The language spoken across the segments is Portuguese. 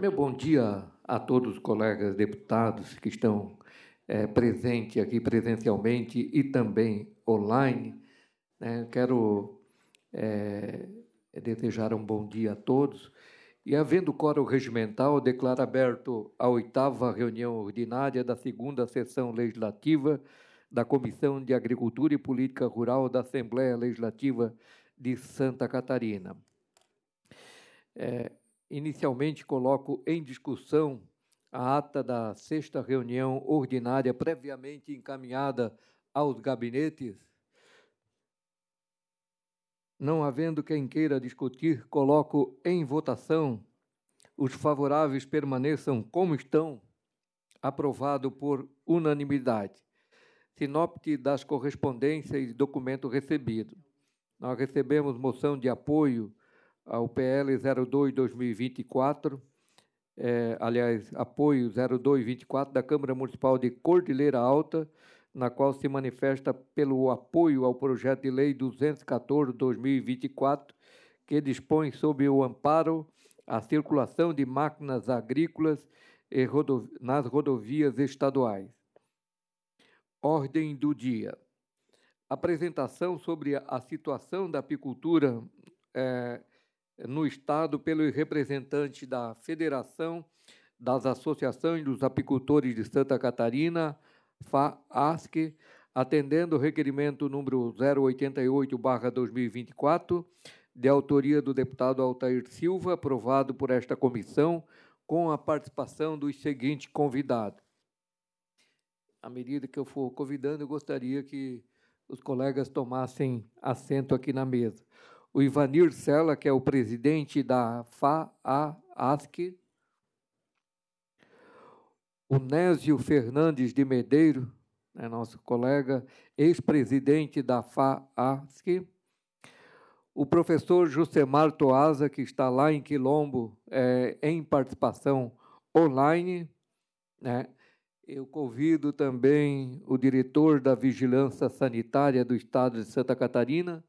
Meu bom dia a todos os colegas deputados que estão é, eh, presentes aqui presencialmente e também online. Né. quero é, desejar um bom dia a todos. E, havendo coro regimental, declaro aberto a oitava reunião ordinária da segunda sessão legislativa da Comissão de Agricultura e Política Rural da Assembleia Legislativa de Santa Catarina. É, inicialmente coloco em discussão a ata da sexta reunião ordinária previamente encaminhada aos gabinetes. Não havendo quem queira discutir, coloco em votação. Os favoráveis permaneçam como estão. Aprovado por unanimidade. Sinopse das correspondências e documento recebido. Nós recebemos moção de apoio o PL 02-2024, é, aliás, apoio 02 24 da Câmara Municipal de Cordilheira Alta, na qual se manifesta pelo apoio ao projeto de lei 214/2024, que dispõe sobre o amparo à circulação de máquinas agrícolas nas rodovias estaduais. Ordem do dia. Apresentação sobre a situação da apicultura é, no Estado pelos representantes da Federação das Associações dos Apicultores de Santa Catarina, FAASC, atendendo o requerimento número 088-2024, de autoria do deputado Altair Silva, aprovado por esta comissão, com a participação dos seguintes convidados. À medida que eu for convidando, eu gostaria que os colegas tomassem assento aqui na mesa o Ivanir Sela, que é o presidente da FAASC, o Nésio Fernandes de Medeiro, né, nosso colega, ex-presidente da FAASC, o professor Jusemar Toaza, que está lá em Quilombo, é, em participação online. Né? Eu convido também o diretor da Vigilância Sanitária do Estado de Santa Catarina,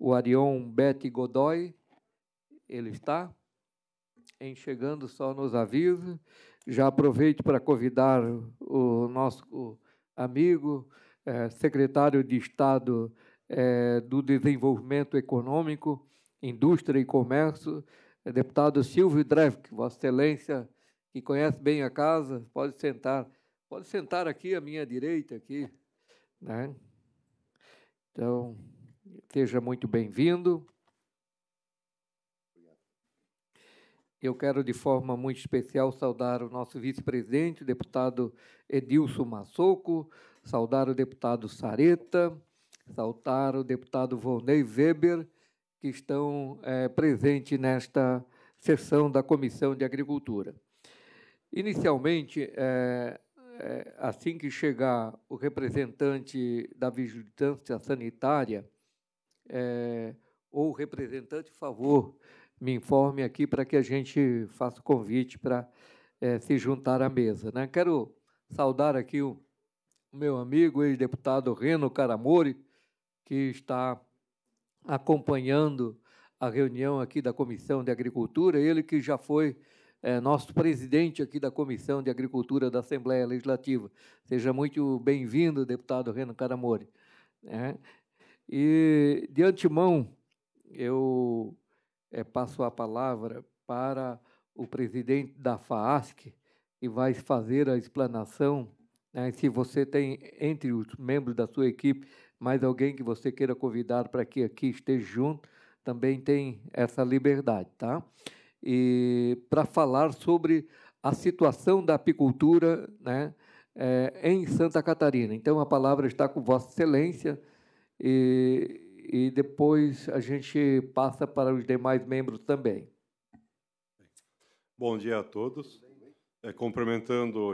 o Arion Bete Godoy, ele está. Em chegando, só nos avisa. Já aproveito para convidar o nosso amigo, é, secretário de Estado é, do Desenvolvimento Econômico, Indústria e Comércio, é, deputado Silvio Drevk, Vossa Excelência, que conhece bem a casa, pode sentar. Pode sentar aqui à minha direita, aqui. Né? Então, Seja muito bem-vindo. Eu quero, de forma muito especial, saudar o nosso vice-presidente, deputado Edilson Massoco, saudar o deputado Sareta, saudar o deputado Volney Weber, que estão é, presentes nesta sessão da Comissão de Agricultura. Inicialmente, é, é, assim que chegar o representante da Vigilância Sanitária, é, ou o representante, favor, me informe aqui para que a gente faça o convite para é, se juntar à mesa. Né? Quero saudar aqui o meu amigo, ex-deputado Reno Caramori, que está acompanhando a reunião aqui da Comissão de Agricultura, ele que já foi é, nosso presidente aqui da Comissão de Agricultura da Assembleia Legislativa. Seja muito bem-vindo, deputado Reno Caramori. É, né? E, de antemão, eu é, passo a palavra para o presidente da FAASC, que vai fazer a explanação. Né, se você tem, entre os membros da sua equipe, mais alguém que você queira convidar para que aqui esteja junto, também tem essa liberdade, tá? E para falar sobre a situação da apicultura né, é, em Santa Catarina. Então, a palavra está com Vossa Excelência e, e depois a gente passa para os demais membros também. Bom dia a todos. É, cumprimentando o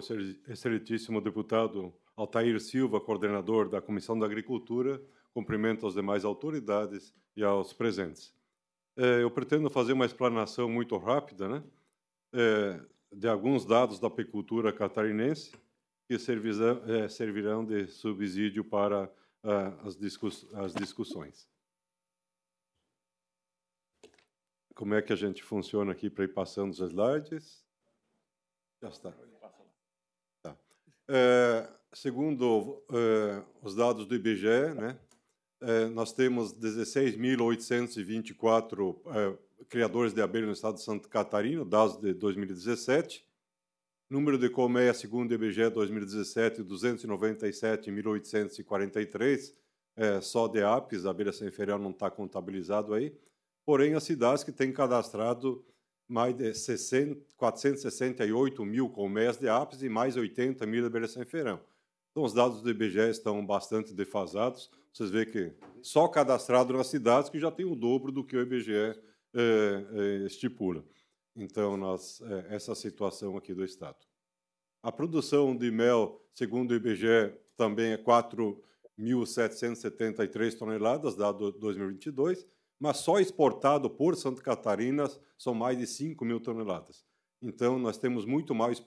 excelentíssimo deputado Altair Silva, coordenador da Comissão da Agricultura, cumprimento as demais autoridades e aos presentes. É, eu pretendo fazer uma explanação muito rápida né, é, de alguns dados da apicultura catarinense que é, servirão de subsídio para uh, as, discuss as discussões. Como é que a gente funciona aqui para ir passando os slides? Já está. Tá. É, segundo é, os dados do IBGE, né, é, nós temos 16.824 é, criadores de abelha no estado de Santa Catarina, dados de 2017. Número de colmeia, segundo o IBGE 2017, 297.843, é, só de apis, a abelha sem ferial não está contabilizado aí. Porém, as cidades que têm cadastrado mais de 60, 468 mil colmeias de apis e mais 80 mil abelhas sem feirão. Então, os dados do IBGE estão bastante defasados. Vocês veem que só cadastrado nas cidades que já tem o dobro do que o IBGE é, é, estipula então nós, é, essa situação aqui do Estado. A produção de mel, segundo o IBGE, também é 4.773 toneladas, dado 2022, mas só exportado por Santa Catarina são mais de 5 mil toneladas. Então, nós temos muito mais,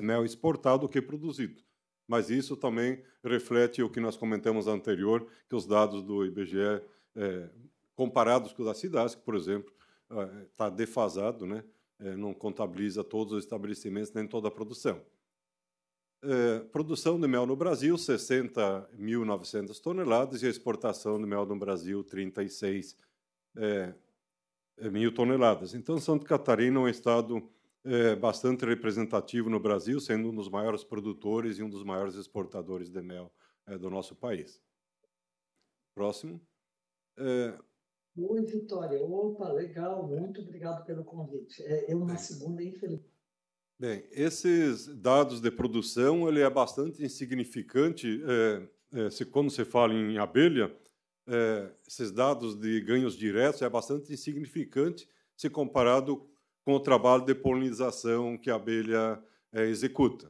mel exportado do que produzido. Mas isso também reflete o que nós comentamos anterior, que os dados do IBGE, é, comparados com os da CIDASC, que, por exemplo, está defasado, né? É, não contabiliza todos os estabelecimentos nem toda a produção. É, produção de mel no Brasil, 60.900 toneladas, e a exportação de mel no Brasil, 36 é, é, mil toneladas. Então, Santa Catarina é um estado é, bastante representativo no Brasil, sendo um dos maiores produtores e um dos maiores exportadores de mel é, do nosso país. Próximo. É, Oi, Vitória. Opa, legal. Muito obrigado pelo convite. É, eu, na segunda, infelizmente. Bem, esses dados de produção ele é bastante insignificante é, é, se, quando se fala em abelha. É, esses dados de ganhos diretos é bastante insignificante se comparado com o trabalho de polinização que a abelha é, executa.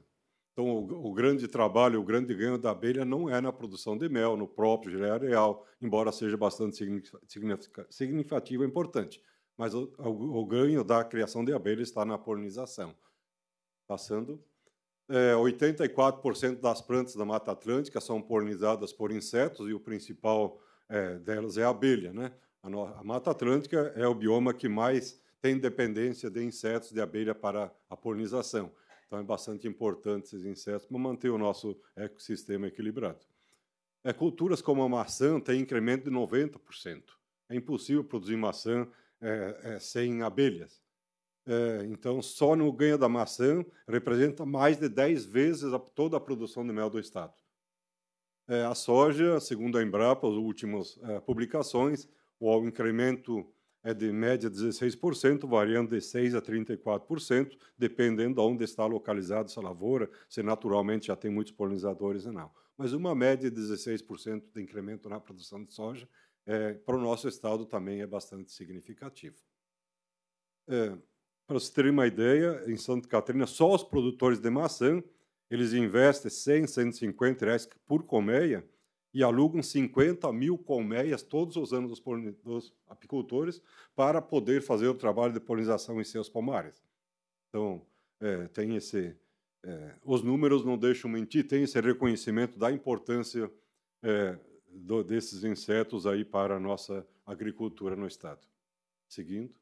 Então, o, o, grande trabalho, o grande ganho da abelha não é na produção de mel, no próprio gelé areal, embora seja bastante significativa, e importante. Mas o, o, o, ganho da criação de abelha está na polinização. Passando. É, 84% das plantas da Mata Atlântica são polinizadas por insetos e o principal é, delas é a abelha. Né? A, no, a Mata Atlântica é o bioma que mais tem dependência de insetos de abelha para a polinização. Então é bastante importante esses insetos para manter o nosso ecossistema equilibrado. É, culturas como a maçã têm incremento de 90%. É impossível produzir maçã é, é, sem abelhas. É, então, só no ganho da maçã representa mais de 10 vezes a, toda a produção de mel do Estado. É, a soja, segundo a Embrapa, as últimas é, publicações, o incremento é de média 16%, variando de 6% a 34%, dependendo de onde está localizada essa lavoura, se naturalmente já tem muitos polinizadores ou não. Mas uma média de 16% de incremento na produção de soja é, para o nosso estado também é bastante significativo. É, para se ter uma ideia, em Santa Catarina, só os produtores de maçã, eles investem 100, 150 reais por colmeia, e alugam 50 mil colmeias todos os anos dos, dos apicultores para poder fazer o trabalho de polinização em seus pomares. Então, é, tem esse. É, os números não deixam mentir, tem esse reconhecimento da importância é, do, desses insetos aí para a nossa agricultura no Estado. Seguindo.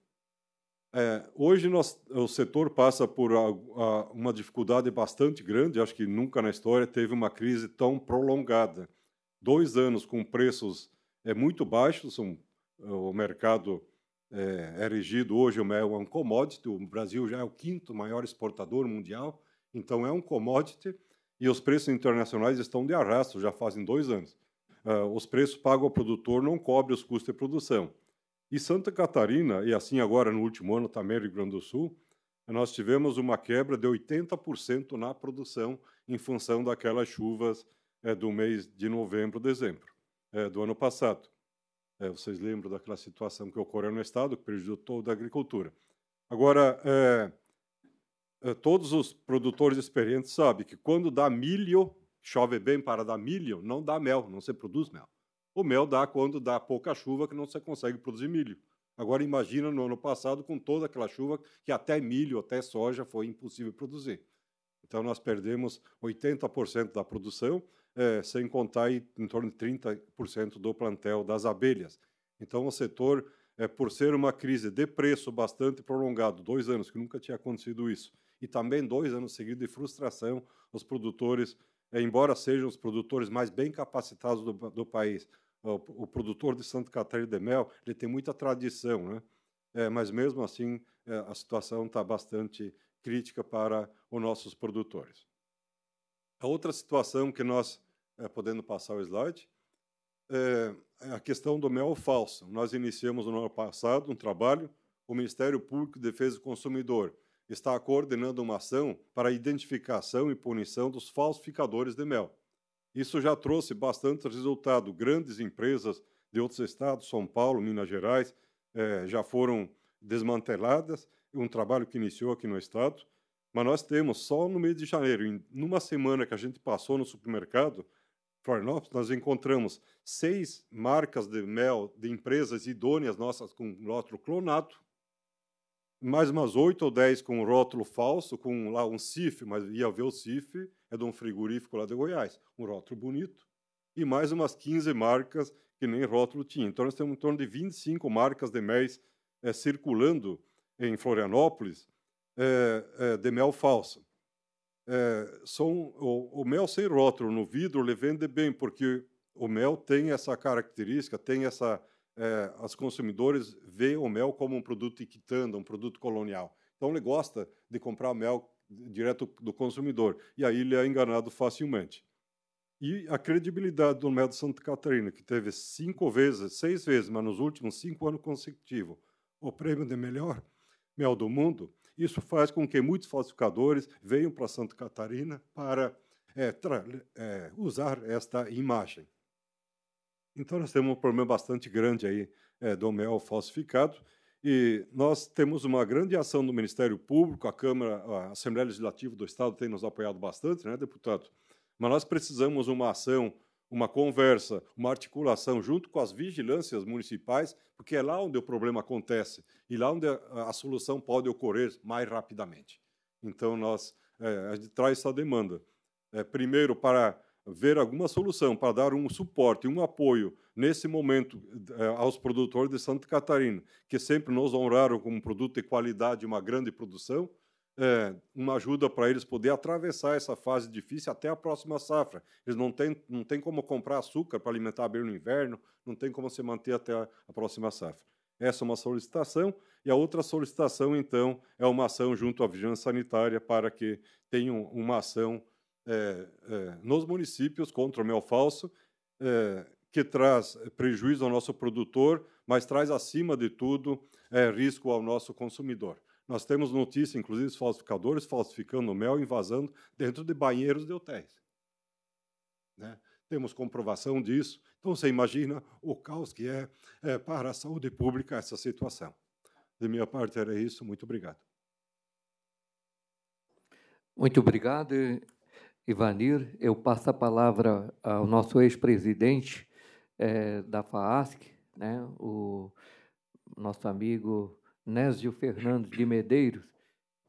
É, hoje nós, o setor passa por a, a, uma dificuldade bastante grande, acho que nunca na história teve uma crise tão prolongada dois anos com preços é, muito baixos. Um, eh, o mercado é, é regido hoje é um commodity. O Brasil já é o quinto maior exportador mundial, então é um commodity e os preços internacionais estão de arrasto já fazem dois anos. Uh, os preços pagos ao produtor não cobrem os custos de produção. E Santa Catarina, e assim agora no último ano também Rio Grande do Sul, nós tivemos uma quebra de 80% na produção em função daquelas chuvas é, do mês de novembro, dezembro é, do ano passado. É, vocês lembram daquela situação que ocorreu no Estado, que prejudicou toda a agricultura. Agora, é, é, todos os produtores experientes sabem que quando dá milho, chove bem para dar milho, não dá mel, não se produz mel. O mel dá quando dá pouca chuva que não se consegue produzir milho. Agora imagina no ano passado com toda aquela chuva que até milho, até soja foi impossível produzir. Então nós perdemos 80% da produção é, sem contar em torno de 30% do plantel das abelhas. Então, o setor, é, por ser uma crise de preço bastante prolongado, dois anos, que nunca tinha acontecido isso, e também dois anos seguidos de frustração, os produtores, é, embora sejam os produtores mais bem capacitados do, do país, o, o, produtor de Santa Catarina de Mel, ele tem muita tradição, né? É, mas mesmo assim, é, a situação está bastante crítica para os nossos produtores. A outra situação que nós é, podendo passar o slide, é, a questão do mel falso. Nós iniciamos no ano passado um trabalho, o Ministério Público de Defesa do Consumidor está coordenando uma ação para a identificação e punição dos falsificadores de mel. Isso já trouxe bastante resultado. Grandes empresas de outros estados, São Paulo, Minas Gerais, é, já foram desmanteladas. Um trabalho que iniciou aqui no estado. Mas nós temos só no mês de janeiro, em, numa semana que a gente passou no supermercado, Florianópolis, nós encontramos seis marcas de mel de empresas idôneas nossas com rótulo clonado, mais umas oito ou dez com rótulo falso, com lá um CIF, mas ia ver o CIF, é de um frigorífico lá de Goiás, um rótulo bonito, e mais umas 15 marcas que nem rótulo tinha. Então, nós temos em torno de 25 marcas de mel eh, é, circulando em Florianópolis é, é, de mel falso é, são o, o, mel sem rótulo no vidro ele vende bem porque o mel tem essa característica, tem essa é, as consumidores veem o mel como um produto quitanda, um produto colonial. Então ele gosta de comprar mel direto do consumidor e aí ele é enganado facilmente. E a credibilidade do mel de Santa Catarina, que teve cinco vezes, seis vezes, mas nos últimos cinco anos consecutivos, o prêmio de melhor mel do mundo, isso faz com que muitos falsificadores venham para Santa Catarina para é, é, usar esta imagem. Então, nós temos um problema bastante grande aí é, do mel falsificado. E nós temos uma grande ação do Ministério Público, a Câmara, a Assembleia Legislativa do Estado tem nos apoiado bastante, né, deputado? Mas nós precisamos uma ação uma conversa, uma articulação junto com as vigilâncias municipais, porque é lá onde o problema acontece e lá onde a, a solução pode ocorrer mais rapidamente. Então, nós é, a gente traz essa demanda. É, primeiro, para ver alguma solução, para dar um suporte, um apoio nesse momento é, aos produtores de Santa Catarina, que sempre nos honraram como um produto de qualidade e uma grande produção, é, uma ajuda para eles poder atravessar essa fase difícil até a próxima safra. Eles não têm não tem como comprar açúcar para alimentar bem abelha no inverno, não tem como se manter até a, a próxima safra. Essa é uma solicitação. E a outra solicitação, então, é uma ação junto à Vigilância Sanitária para que tenham uma ação é, é, nos municípios contra o mel falso, é, que traz prejuízo ao nosso produtor, mas traz, acima de tudo, é, risco ao nosso consumidor. Nós temos notícia, inclusive, de falsificadores falsificando mel, invasando dentro de banheiros de hotéis. Né? Temos comprovação disso. Então, você imagina o caos que é, é para a saúde pública essa situação. De minha parte, era isso. Muito obrigado. Muito obrigado, Ivanir. Eu passo a palavra ao nosso ex-presidente é, da FAASC, né, o nosso amigo Nésio Fernandes de Medeiros.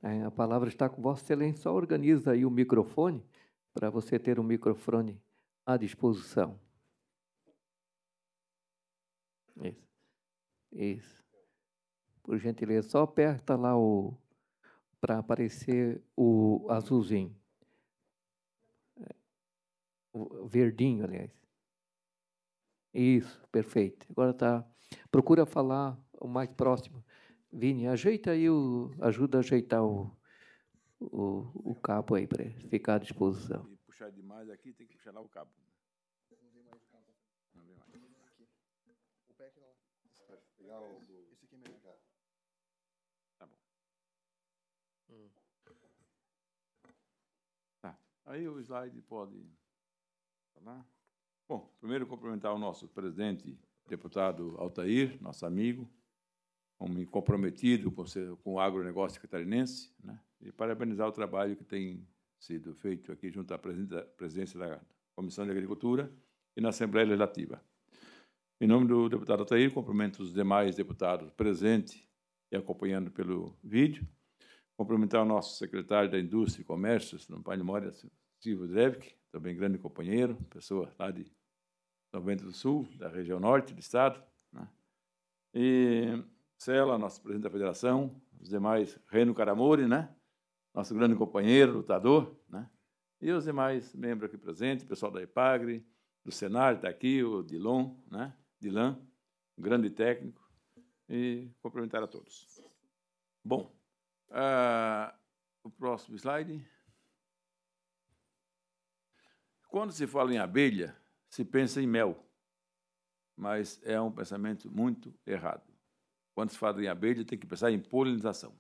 É, a palavra está com Vossa Excelência. Só organiza aí o microfone para você ter o um microfone à disposição. Isso. Isso. Por gentileza, só aperta lá o para aparecer o azulzinho. É, verdinho, aliás. Isso, perfeito. Agora tá. Procura falar o mais próximo Vini, ajeita aí, o, ajuda a ajeitar o, o, o cabo aí para ficar à disposição. Se puxar demais aqui, tem que puxar lá o cabo. Não vem mais o cabo. Não vem mais. O pé aqui não. Pegar o... Esse aqui é melhor. Tá bom. Hum. Tá. Aí o slide pode... Tá Bom, primeiro cumprimentar o nosso presidente, deputado Altair, nosso amigo, homem comprometido com, com o agronegócio catarinense, né? e parabenizar o trabalho que tem sido feito aqui junto à presidência da Comissão de Agricultura e na Assembleia Legislativa. Em nome do deputado Atair, cumprimento os demais deputados presentes e acompanhando pelo vídeo. Cumprimentar o nosso secretário da Indústria e Comércio, se Pai de Mória, Silvio Drevic, também grande companheiro, pessoa lá de São Bento do Sul, da região norte do estado. Né? E Marcela, nosso presidente da federação, os demais, Reno Caramori, né? Nosso grande companheiro, lutador, né? E os demais membros aqui presentes, pessoal da IPAGRE, do Senar está aqui, o Dilon, né? Dilan, grande técnico, e cumprimentar a todos. Bom, uh, o próximo slide. Quando se fala em abelha, se pensa em mel, mas é um pensamento muito errado. Quando se fala em abelha, tem que pensar em polinização.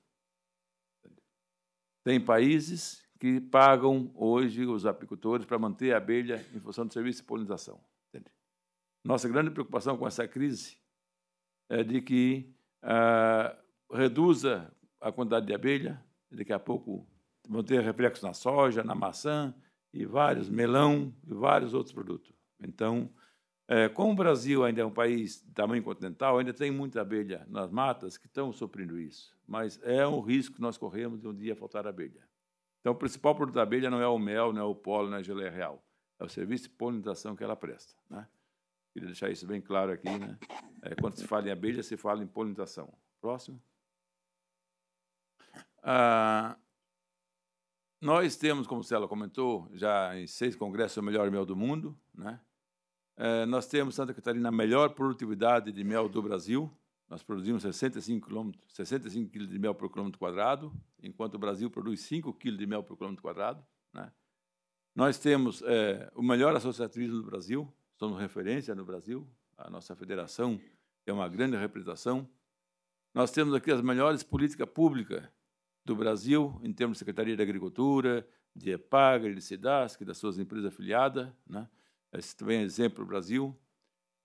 Tem países que pagam hoje os apicultores para manter a abelha em função do serviço de polinização. Entende? Nossa grande preocupação com essa crise é de que ah, reduza a quantidade de abelha, daqui a pouco vão ter reflexos na soja, na maçã e vários, melão e vários outros produtos. Então, é, como o Brasil ainda é um país de tamanho continental, ainda tem muita abelha nas matas que estão suprindo isso. Mas é um risco que nós corremos de um dia faltar abelha. Então, o principal produto da abelha não é o mel, não é o pólen, não é a geleia real. É o serviço de polinização que ela presta. Né? Queria deixar isso bem claro aqui. Né? É, quando se fala em abelha, se fala em polinização. Próximo. Ah, nós temos, como o Celo comentou, já em seis congressos o melhor mel do mundo, né? Eh, nós temos Santa Catarina a melhor produtividade de mel do Brasil. Nós produzimos 65 kg, 65 quilos de mel por quilômetro quadrado, enquanto o Brasil produz 5 kg de mel por quilômetro quadrado. Né? Nós temos é, o melhor associativismo do Brasil, somos referência no Brasil, a nossa federação é uma grande representação. Nós temos aqui as melhores políticas públicas do Brasil, em termos de Secretaria da Agricultura, de EPAGRE, de SEDASC, das suas empresas afiliadas. Né? Esse também é exemplo o Brasil.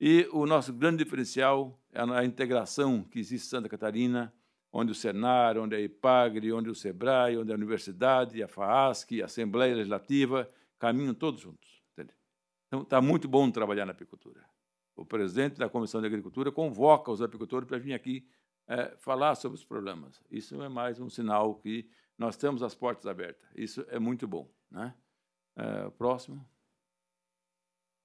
E o nosso grande diferencial é a integração que existe em Santa Catarina, onde o Senar, onde a IPAGRE, onde o SEBRAE, onde a Universidade, a FAASC, a Assembleia Legislativa, caminham todos juntos. Entende? Então, está muito bom trabalhar na apicultura. O presidente da Comissão de Agricultura convoca os apicultores para vir aqui é, falar sobre os problemas. Isso é mais um sinal que nós temos as portas abertas. Isso é muito bom. Né? É, próximo.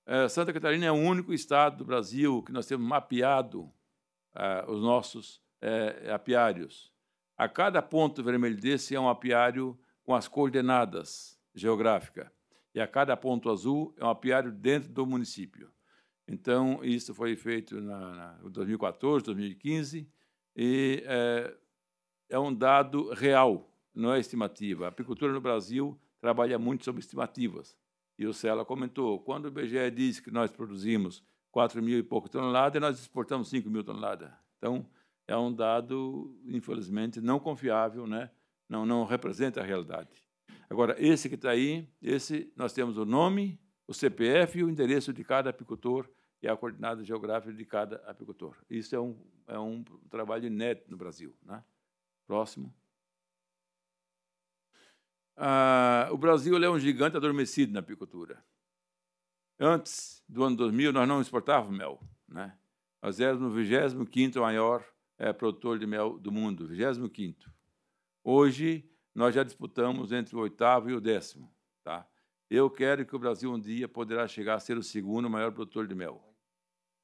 É, Santa Catarina é o único estado do Brasil que nós temos mapeado é, os nossos é, apiários. A cada ponto vermelho desse é um apiário com as coordenadas geográficas. E a cada ponto azul é um apiário dentro do município. Então, isso foi feito em 2014, 2015, e é, é, um dado real, não é estimativa. A apicultura no Brasil trabalha muito sobre estimativas. E o Sela comentou: quando o IBGE diz que nós produzimos 4 mil e pouco toneladas, nós exportamos 5 mil toneladas. Então, é um dado, infelizmente, não confiável, né? não, não representa a realidade. Agora, esse que está aí, esse nós temos o nome, o CPF e o endereço de cada apicultor e a coordenada geográfica de cada apicultor. Isso é um, é um trabalho inédito no Brasil. Né? Próximo ah, o Brasil é um gigante adormecido na apicultura. Antes do ano 2000, nós não exportávamos mel. Né? Nós éramos o 25 maior é, produtor de mel do mundo, 25. Hoje, nós já disputamos entre o oitavo e o décimo. Tá? Eu quero que o Brasil um dia poderá chegar a ser o segundo maior produtor de mel.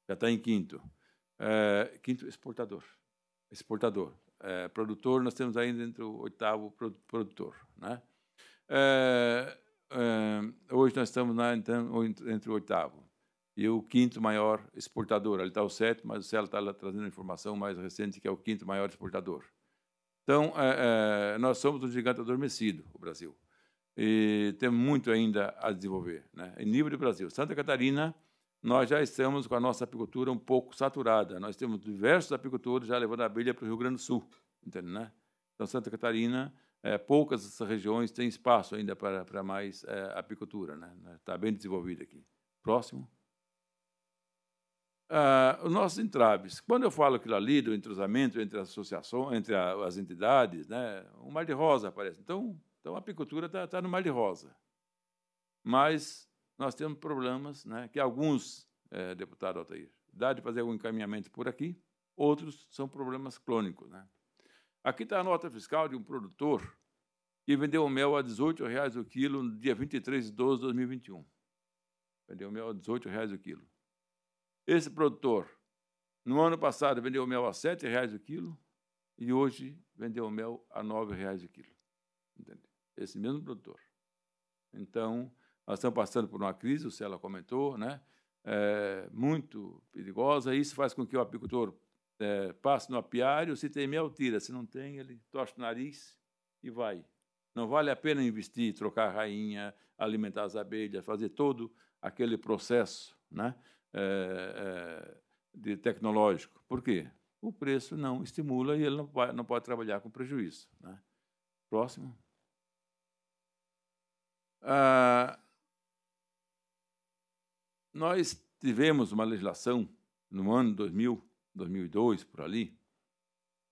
Já está em quinto. É, quinto, exportador. Exportador. É, produtor, nós temos ainda entre o oitavo produtor. Né? É, é, hoje nós estamos na, então, entre o oitavo e o quinto maior exportador. Ali está o sétimo, mas o Celo está trazendo a informação mais recente, que é o quinto maior exportador. Então, é, é nós somos um gigante adormecido, o Brasil. E temos muito ainda a desenvolver, né? em nível de Brasil. Santa Catarina, nós já estamos com a nossa apicultura um pouco saturada. Nós temos diversos apicultores já levando a abelha para o Rio Grande do Sul, entende, né? Então, Santa Catarina é, poucas dessas regiões têm espaço ainda para, para mais é, apicultura. Né? Está bem desenvolvido aqui. Próximo. Ah, os nossos entraves. Quando eu falo aquilo ali do entrosamento entre as associações, entre a, as entidades, né, o mar de rosa aparece. Então, então a apicultura está tá no mar de rosa. Mas nós temos problemas né, que alguns, é, deputado Altair, dá de fazer algum encaminhamento por aqui, outros são problemas clônicos. Né? Aqui está a nota fiscal de um produtor que vendeu o mel a R$ 18,00 o quilo no dia 23 de 12 de 2021. Vendeu mel a R$ 18,00 o quilo. Esse produtor, no ano passado, vendeu mel a R$ 7,00 o quilo e hoje vendeu mel a R$ 9,00 o quilo. Entende? Esse mesmo produtor. Então, nós estamos passando por uma crise, o Cela comentou, né? É, muito perigosa, e isso faz com que o apicultor é, passa no apiário, se tem mel, tira. Se não tem, ele torce o nariz e vai. Não vale a pena investir, trocar rainha, alimentar as abelhas, fazer todo aquele processo né, é, é, de tecnológico. Por quê? O preço não estimula e ele não, vai, não pode trabalhar com prejuízo. Né? Próximo. Ah, nós tivemos uma legislação no ano 2000 2002, por ali,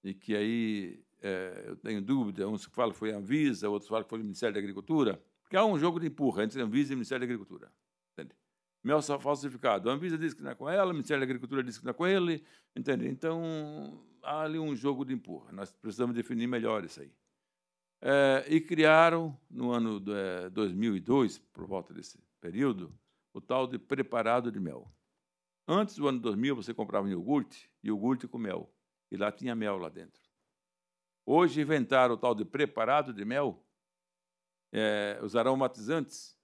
e que aí é, eu tenho dúvida, uns que falam que foi a Anvisa, outros falam que foi o Ministério da Agricultura, porque há um jogo de empurra entre a Anvisa e o Ministério da Agricultura. Entende? Mel falsificado. A Anvisa diz que não é com ela, o Ministério da Agricultura diz que não é com ele, entende? Então, há ali um jogo de empurra. Nós precisamos definir melhor isso aí. É, e criaram, no ano de, é, 2002, por volta desse período, o tal de preparado de mel. Antes do ano 2000, você comprava um iogurte, iogurte com mel. E lá tinha mel lá dentro. Hoje inventaram o tal de preparado de mel, é, os aromatizantes,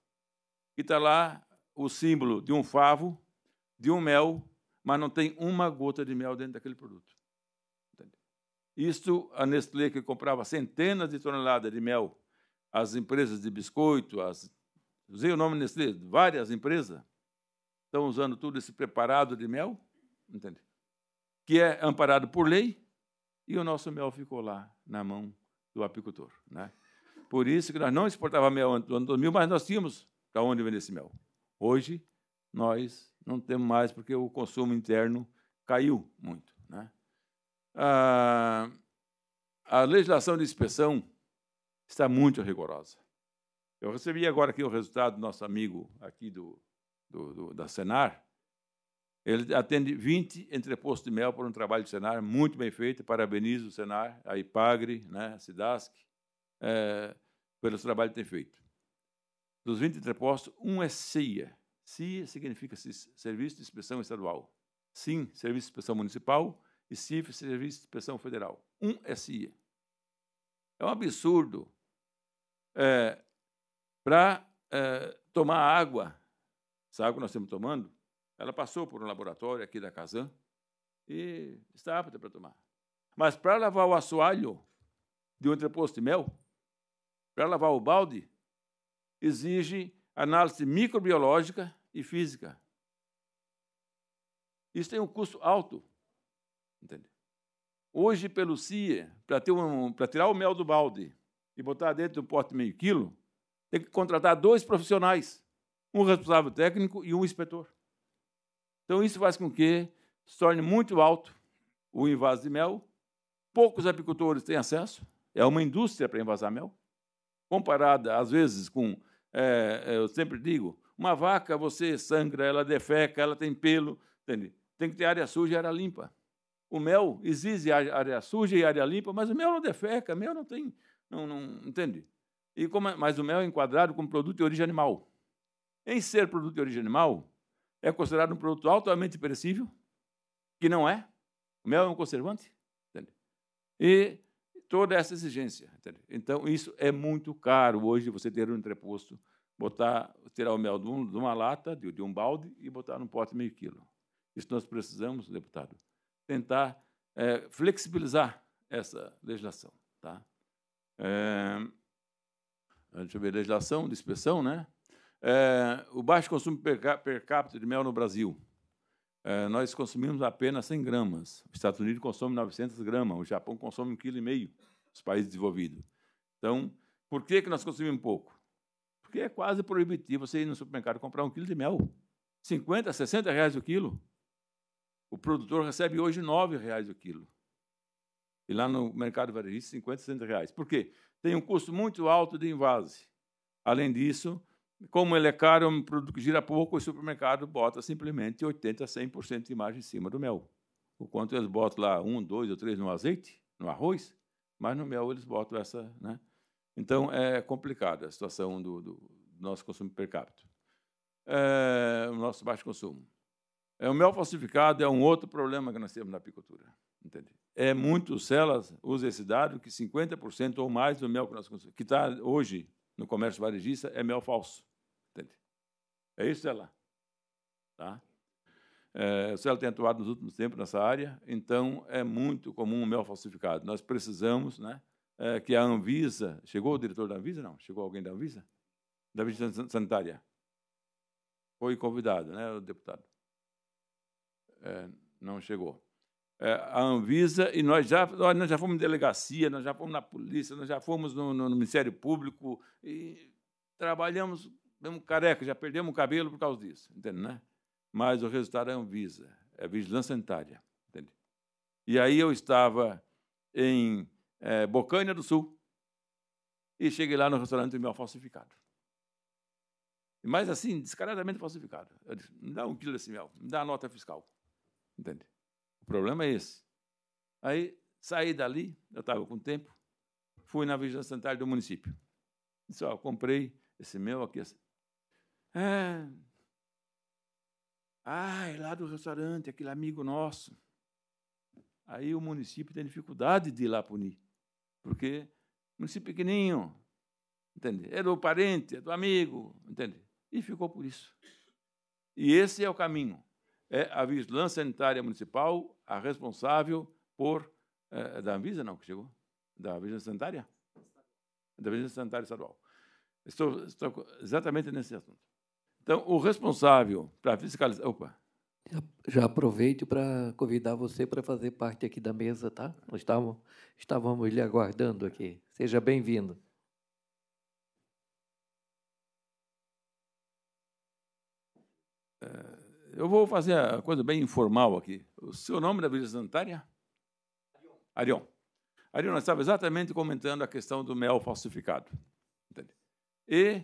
e está lá o símbolo de um favo, de um mel, mas não tem uma gota de mel dentro daquele produto. Entende? Isto, a Nestlé, que comprava centenas de toneladas de mel, as empresas de biscoito, as, não sei o nome Nestlé, várias empresas, estão usando tudo esse preparado de mel, entende? que é amparado por lei, e o nosso mel ficou lá na mão do apicultor. Né? Por isso que nós não exportávamos mel antes do ano 2000, mas nós tínhamos para onde vender esse mel. Hoje, nós não temos mais, porque o consumo interno caiu muito. Né? Ah, a legislação de inspeção está muito rigorosa. Eu recebi agora aqui o resultado do nosso amigo aqui do do, do, da Senar, ele atende 20 entrepostos de mel por um trabalho do Senar muito bem feito. Parabenizo o Senar, a IPAGRE, né, a SIDASC, é, pelos trabalhos que tem feito. Dos 20 entrepostos, um é CIA. CIA significa Serviço de Inspeção Estadual. SIM, Serviço de Inspeção Municipal, e CIF, Serviço de Inspeção Federal. Um é CIA. É um absurdo é, para é, tomar água essa água que nós estamos tomando, ela passou por um laboratório aqui da Casan e está apta para tomar. Mas para lavar o assoalho de um entreposto de mel, para lavar o balde, exige análise microbiológica e física. Isso tem um custo alto. Entende? Hoje, pelo Cie, para um, tirar o mel do balde e botar dentro de um pote meio quilo, tem que contratar dois profissionais um responsável técnico e um inspetor. Então, isso faz com que se torne muito alto o invaso de mel, poucos apicultores têm acesso, é uma indústria para envasar mel, comparada, às vezes, com, é, é, eu sempre digo, uma vaca, você sangra, ela defeca, ela tem pelo, entende? tem que ter área suja e área limpa. O mel exige área suja e área limpa, mas o mel não defeca, o mel não tem, não, não entende? E como, é, mas o mel é enquadrado como produto de origem animal em ser produto de origem animal, é considerado um produto altamente perecível, que não é. O mel é um conservante. Entende? E toda essa exigência. Entende? Então, isso é muito caro hoje, você ter um entreposto, botar, tirar o mel de, um, de uma lata, de, de, um balde, e botar num pote meio quilo. Isso nós precisamos, deputado, tentar é, flexibilizar essa legislação. Tá? É, deixa eu ver, legislação de inspeção, né? É, o baixo consumo per, per, capita de mel no Brasil. É, nós consumimos apenas 100 gramas. Os Estados Unidos consomem 900 gramas. O Japão consome 1,5 kg, os países desenvolvidos. Então, por que, que nós consumimos pouco? Porque é quase proibitivo você ir no supermercado comprar um quilo de mel. 50, 60 reais o quilo. O produtor recebe hoje 9 reais o quilo. E lá no mercado varejista, 50, 60 reais. Por quê? Tem um custo muito alto de invase. Além disso, como ele é caro, é um produto que gira pouco, o supermercado bota simplesmente 80%, 100% de margem em cima do mel. O quanto eles botam lá, um, dois ou três no azeite, no arroz, mas no mel eles botam essa. Né? Então é complicada a situação do, do, nosso consumo per capita, é, o nosso baixo consumo. É, o mel falsificado é um outro problema que nós temos na apicultura. Entende? É muito, Celas usa esse dado que 50% ou mais do mel que nós consumimos, que está hoje no comércio varejista, é mel falso. É isso, Cela? Tá? É, o Cela tem atuado nos últimos tempos nessa área, então é muito comum o mel falsificado. Nós precisamos né, é, que a Anvisa. Chegou o diretor da Anvisa? Não? Chegou alguém da Anvisa? Da Vigilância Sanitária? Foi convidado, né, o deputado? É, não chegou. É, a Anvisa, e nós já, nós já fomos em delegacia, nós já fomos na polícia, nós já fomos no, no, no Ministério Público, e trabalhamos mesmo careca, já perdemos o cabelo por causa disso, entende, né? Mas o resultado é um visa, é vigilância sanitária, entende? E aí eu estava em é, eh, Bocânia do Sul e cheguei lá no restaurante meu falsificado. Mas assim, descaradamente falsificado. Eu disse, me dá um quilo desse mel, me dá a nota fiscal. Entende? O problema é esse. Aí saí dali, eu estava com tempo, fui na vigilância sanitária do município. Disse, ó, comprei esse mel aqui, é. Ai, lá do restaurante, aquele amigo nosso. Aí o município tem dificuldade de ir lá punir, porque município pequenininho, entende? É do parente, é do amigo, entende? E ficou por isso. E esse é o caminho. É a vigilância sanitária municipal a responsável por é, da Anvisa não que chegou, da vigilância sanitária, da vigilância sanitária estadual. Estou, estou exatamente nesse assunto. Então, o responsável para fiscalizar. Opa! Já aproveito para convidar você para fazer parte aqui da mesa, tá? Nós estávamos, estávamos lhe aguardando aqui. Seja bem-vindo. É, eu vou fazer a coisa bem informal aqui. O seu nome da Vila Sanitária? Arion. Arion, nós estávamos exatamente comentando a questão do mel falsificado. E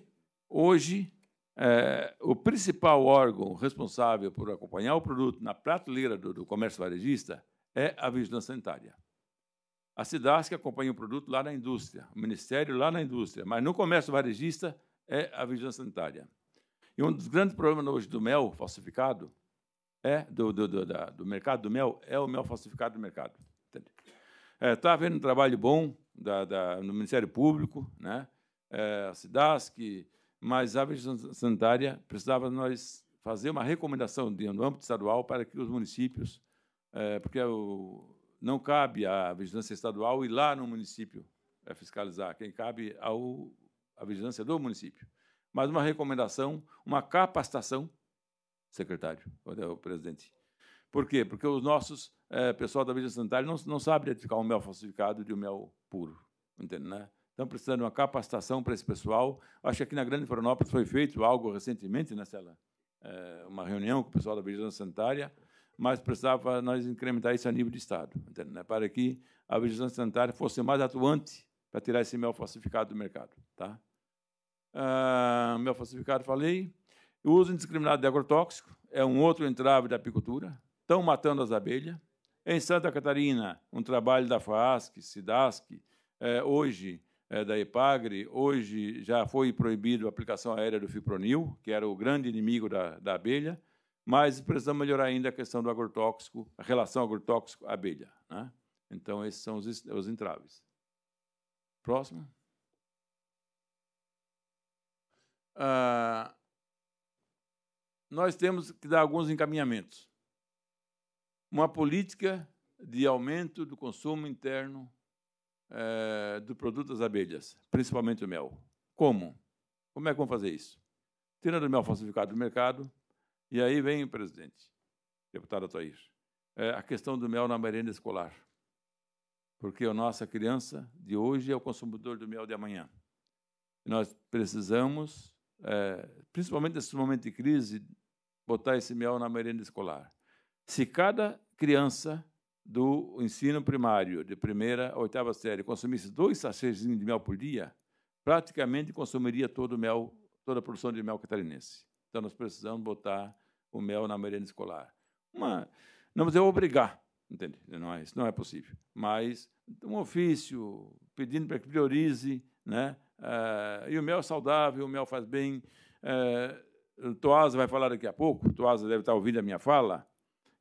hoje é, o principal órgão responsável por acompanhar o produto na prateleira do, do comércio varejista é a vigilância sanitária. A CIDAS que acompanha o produto lá na indústria, o Ministério lá na indústria, mas no comércio varejista é a vigilância sanitária. E um dos grandes problemas hoje do mel falsificado, é do, do, do, da, do mercado do mel, é o mel falsificado do mercado. Está é, tá havendo um trabalho bom da, da, no Ministério Público, né? é, a CIDASC, mas a vigilância sanitária precisava nós fazer uma recomendação no âmbito estadual para que os municípios, é, porque o, não cabe à vigilância estadual ir lá no município é, fiscalizar, quem cabe ao, a vigilância do município. Mas uma recomendação, uma capacitação, secretário, o presidente. Por quê? Porque os nossos é, pessoal da vigilância sanitária não, não sabe identificar um mel falsificado de um mel puro, entende, né? Estão precisando de uma capacitação para esse pessoal. Acho que aqui na Grande Florianópolis foi feito algo recentemente, nessa né, É, uma reunião com o pessoal da Vigilância Sanitária, mas precisava nós incrementar isso a nível de Estado, né, para que a Vigilância Sanitária fosse mais atuante para tirar esse mel falsificado do mercado. Tá? Ah, mel falsificado, falei. O uso indiscriminado de agrotóxico é um outro entrave da apicultura. Estão matando as abelhas. Em Santa Catarina, um trabalho da FASC, SIDASC, é, hoje eh, da Epagre, hoje já foi proibido a aplicação aérea do fipronil, que era o grande inimigo da, da abelha, mas precisamos melhorar ainda a questão do agrotóxico, a relação agrotóxico-abelha. Né? Então, esses são os, os entraves. Próximo. Ah, nós temos que dar alguns encaminhamentos. Uma política de aumento do consumo interno é, do produto das abelhas, principalmente o mel. Como? Como é que vão fazer isso? Tirando o mel falsificado do mercado, e aí vem o presidente, deputado Atoir, é, a questão do mel na merenda escolar. Porque a nossa criança de hoje é o consumidor do mel de amanhã. nós precisamos, é, principalmente nesse momento de crise, botar esse mel na merenda escolar. Se cada criança do ensino primário, de primeira a oitava série, consumisse dois sachês de mel por dia, praticamente consumiria todo o mel, toda a produção de mel catarinense. Então, nós precisamos botar o mel na merenda escolar. Uma, não dizer obrigar, entende? Não é, isso não é possível. Mas um ofício pedindo para que priorize, né? Uh, e o mel é saudável, o mel faz bem. Uh, Toasa vai falar daqui a pouco, Toasa deve estar ouvindo a minha fala.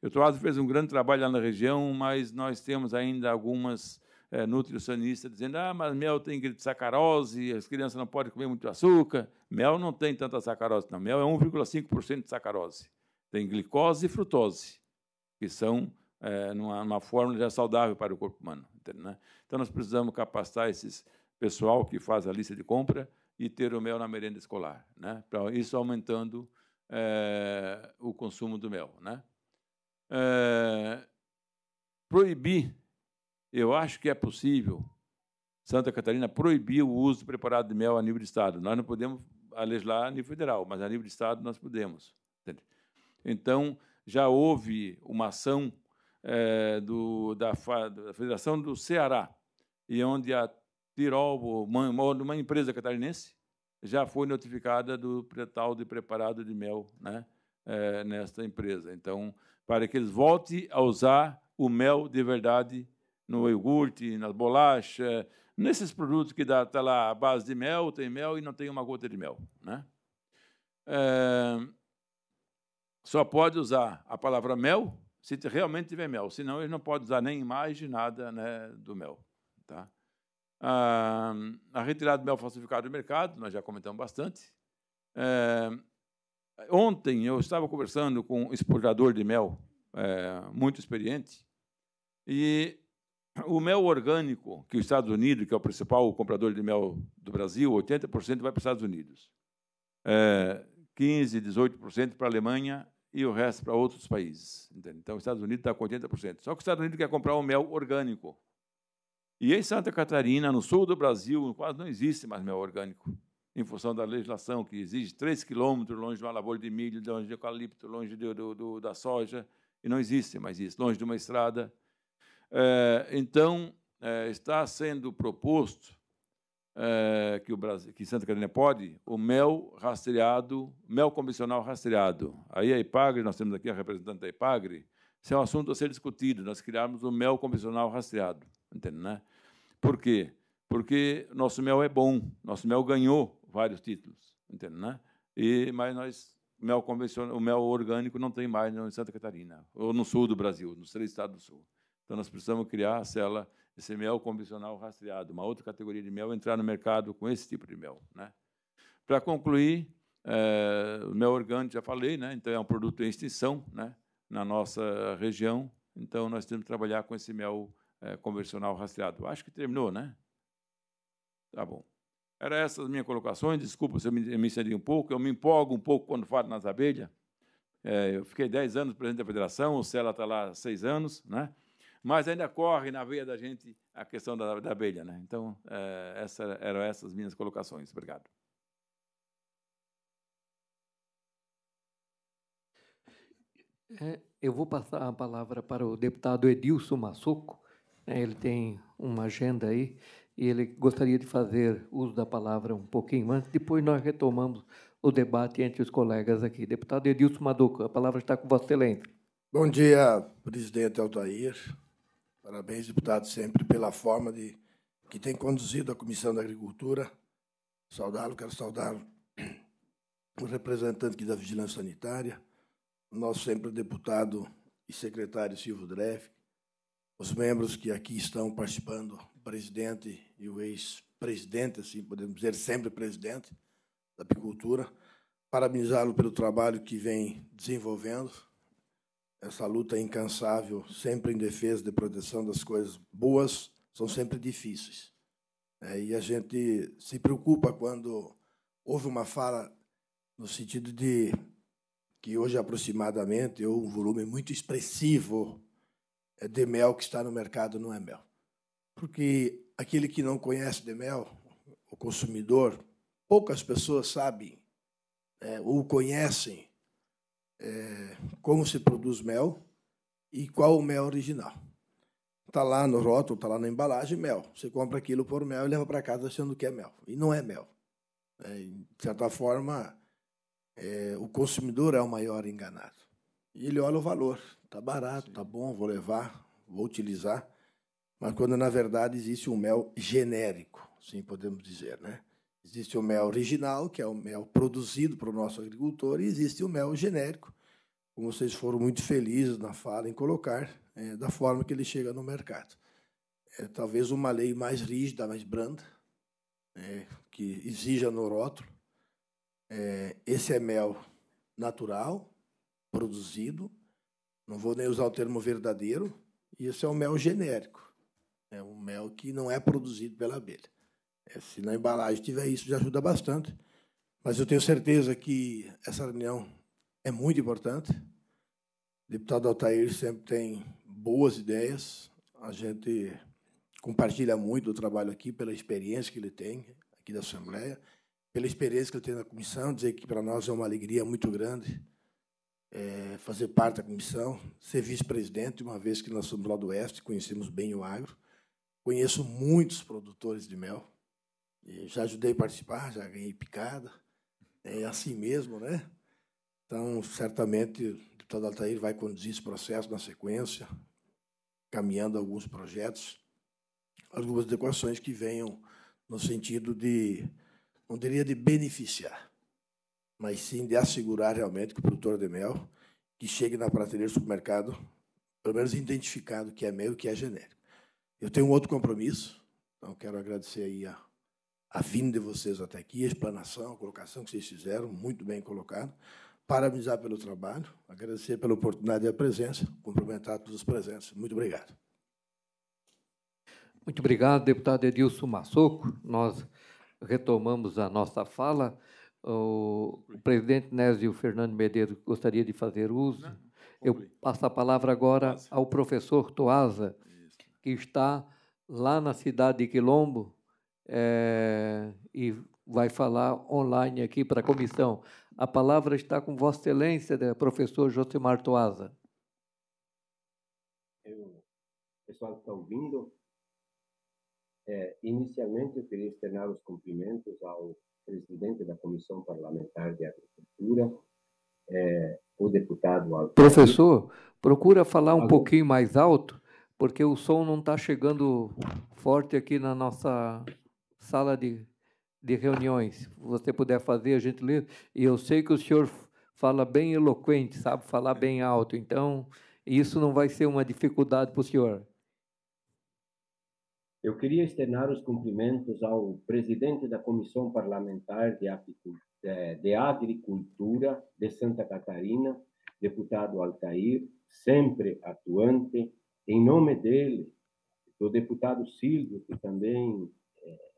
O Toado fez um grande trabalho lá na região, mas nós temos ainda algumas é, nutricionistas dizendo: ah, mas mel tem sacarose, as crianças não podem comer muito açúcar. Mel não tem tanta sacarose, não. Mel é 1,5% de sacarose. Tem glicose e frutose, que são é, numa, numa forma já saudável para o corpo humano. Né? Então, nós precisamos capacitar esse pessoal que faz a lista de compra e ter o mel na merenda escolar, né? para isso aumentando é, o consumo do mel. Né? é, proibir, eu acho que é possível, Santa Catarina proibir o uso do preparado de mel a nível de Estado. Nós não podemos legislar a nível federal, mas a nível de Estado nós podemos. Então, já houve uma ação é, do, da, da, Federação do Ceará, e onde a Tirol, uma, uma empresa catarinense, já foi notificada do tal de preparado de mel né, é, nesta empresa. Então, para que eles voltem a usar o mel de verdade no iogurte, nas bolachas, nesses produtos que dá tá lá a base de mel, tem mel e não tem uma gota de mel, né? É, só pode usar a palavra mel se realmente tiver mel, senão ele não pode usar nem mais de nada né, do mel. Tá? Ah, a retirada do mel falsificado do mercado, nós já comentamos bastante. É, Ontem eu estava conversando com um exportador de mel é, muito experiente e o mel orgânico que os Estados Unidos, que é o principal comprador de mel do Brasil, 80% vai para os Estados Unidos, é, 15, 18% para a Alemanha e o resto para outros países. Entende? Então, os Estados Unidos está com 80%. Só que os Estados Unidos quer comprar o mel orgânico. E em Santa Catarina, no sul do Brasil, quase não existe mais mel orgânico em função da legislação que exige 3 quilômetros longe de uma lavoura de milho, longe de eucalipto, longe de, do, do, da soja, e não existe mais isso, longe de uma estrada. É, então, é, está sendo proposto é, que, o Brasil, que Santa Catarina pode o mel rastreado, mel convencional rastreado. Aí a IPAGRE, nós temos aqui a representante da IPAGRE, isso é um assunto a ser discutido, nós criarmos o mel convencional rastreado. Entende, né? Por quê? Porque nosso mel é bom, nosso mel ganhou vários títulos, entende, né? E, mas nós, mel convencional, o mel orgânico não tem mais não, em Santa Catarina, ou no sul do Brasil, nos três estados do sul. Então, nós precisamos criar a cela, esse mel convencional rastreado, uma outra categoria de mel, entrar no mercado com esse tipo de mel. Né? Para concluir, é, o mel orgânico, já falei, né? então é um produto em extinção né? na nossa região, então nós temos que trabalhar com esse mel é, convencional rastreado. Acho que terminou, né? Tá bom. Era essas as minhas colocações. Desculpa se eu me, me estendi um pouco. Eu me empolgo um pouco quando falo nas abelhas. É, eu fiquei 10 anos presidente da federação, o Cela está lá seis 6 anos, né? mas ainda corre na veia da gente a questão da, da abelha. Né? Então, é, essa, eram essas minhas colocações. Obrigado. É, eu vou passar a palavra para o deputado Edilson Massoco. Né? Ele tem uma agenda aí e ele gostaria de fazer uso da palavra um pouquinho antes. Depois nós retomamos o debate entre os colegas aqui. Deputado Edilson Maduco, a palavra está com Vossa Excelência. Bom dia, presidente Altair. Parabéns, deputado, sempre pela forma de que tem conduzido a Comissão da Agricultura. Saudá-lo, quero saudar o representante aqui da Vigilância Sanitária, o nosso sempre deputado e secretário Silvio Dref, os membros que aqui estão participando presidente e o ex-presidente, assim podemos dizer, sempre presidente da apicultura, parabenizá-lo pelo trabalho que vem desenvolvendo, essa luta é incansável, sempre em defesa de proteção das coisas boas, são sempre difíceis. É, e a gente se preocupa quando houve uma fala no sentido de que hoje aproximadamente ou um volume muito expressivo é, de mel que está no mercado não é mel. Porque aquele que não conhece de mel, o consumidor, poucas pessoas sabem é, ou conhecem é, como se produz mel e qual o mel original. Está lá no rótulo, está lá na embalagem, mel. Você compra aquilo por mel e leva para casa achando que é mel. E não é mel. É, de certa forma, é, o consumidor é o maior enganado. E ele olha o valor. Está barato, está bom, vou levar, vou utilizar mas quando na verdade existe um mel genérico, assim podemos dizer, né? Existe o mel original, que é o mel produzido para o nosso agricultor, e existe o mel genérico, como vocês foram muito felizes na fala em colocar, é, da forma que ele chega no mercado. É, talvez uma lei mais rígida, mais branda, é, que exija no rótulo. É, esse é mel natural, produzido, não vou nem usar o termo verdadeiro, e esse é o mel genérico. É um mel que não é produzido pela abelha. É, se na embalagem tiver isso, já ajuda bastante. Mas eu tenho certeza que essa reunião é muito importante. O deputado Altair sempre tem boas ideias. A gente compartilha muito o trabalho aqui pela experiência que ele tem aqui da Assembleia, pela experiência que ele tem na comissão. Dizer que para nós é uma alegria muito grande é, fazer parte da comissão, ser vice-presidente, uma vez que nós somos lá do Oeste, conhecemos bem o agro. Conheço muitos produtores de mel. já ajudei a participar, já ganhei picada. É assim mesmo, né? Então, certamente, o deputado Altair vai conduzir esse processo na sequência, caminhando alguns projetos, algumas adequações que venham no sentido de, não diria de beneficiar, mas sim de assegurar realmente que o produtor de mel que chegue na prateleira do supermercado, pelo menos identificado que é mel e que é genérico. Eu tenho um outro compromisso, então quero agradecer aí a, a vinda de vocês até aqui, a explanação, a colocação que vocês fizeram, muito bem colocado. Parabenizar pelo trabalho, agradecer pela oportunidade e a presença, cumprimentar todos os presentes. Muito obrigado. Muito obrigado, deputado Edilson Massoco. Nós retomamos a nossa fala. O presidente Nézio Fernando Medeiros gostaria de fazer uso. Eu passo a palavra agora ao professor Toaza que está lá na cidade de Quilombo é, e vai falar online aqui para a comissão. A palavra está com Vossa Excelência, né, professor Josimar Toaza. O pessoal que está ouvindo, é, inicialmente eu queria externar os cumprimentos ao presidente da Comissão Parlamentar de Agricultura, é, o deputado Alves. Professor, procura falar um pouquinho mais alto, porque o som não está chegando forte aqui na nossa sala de, de reuniões. Se você puder fazer, a gente lê. E eu sei que o senhor fala bem eloquente, sabe falar bem alto, então isso não vai ser uma dificuldade para o senhor. Eu queria externar os cumprimentos ao presidente da Comissão Parlamentar de Agricultura de Santa Catarina, deputado Altair, sempre atuante, em nome dele, do deputado Silvio, que também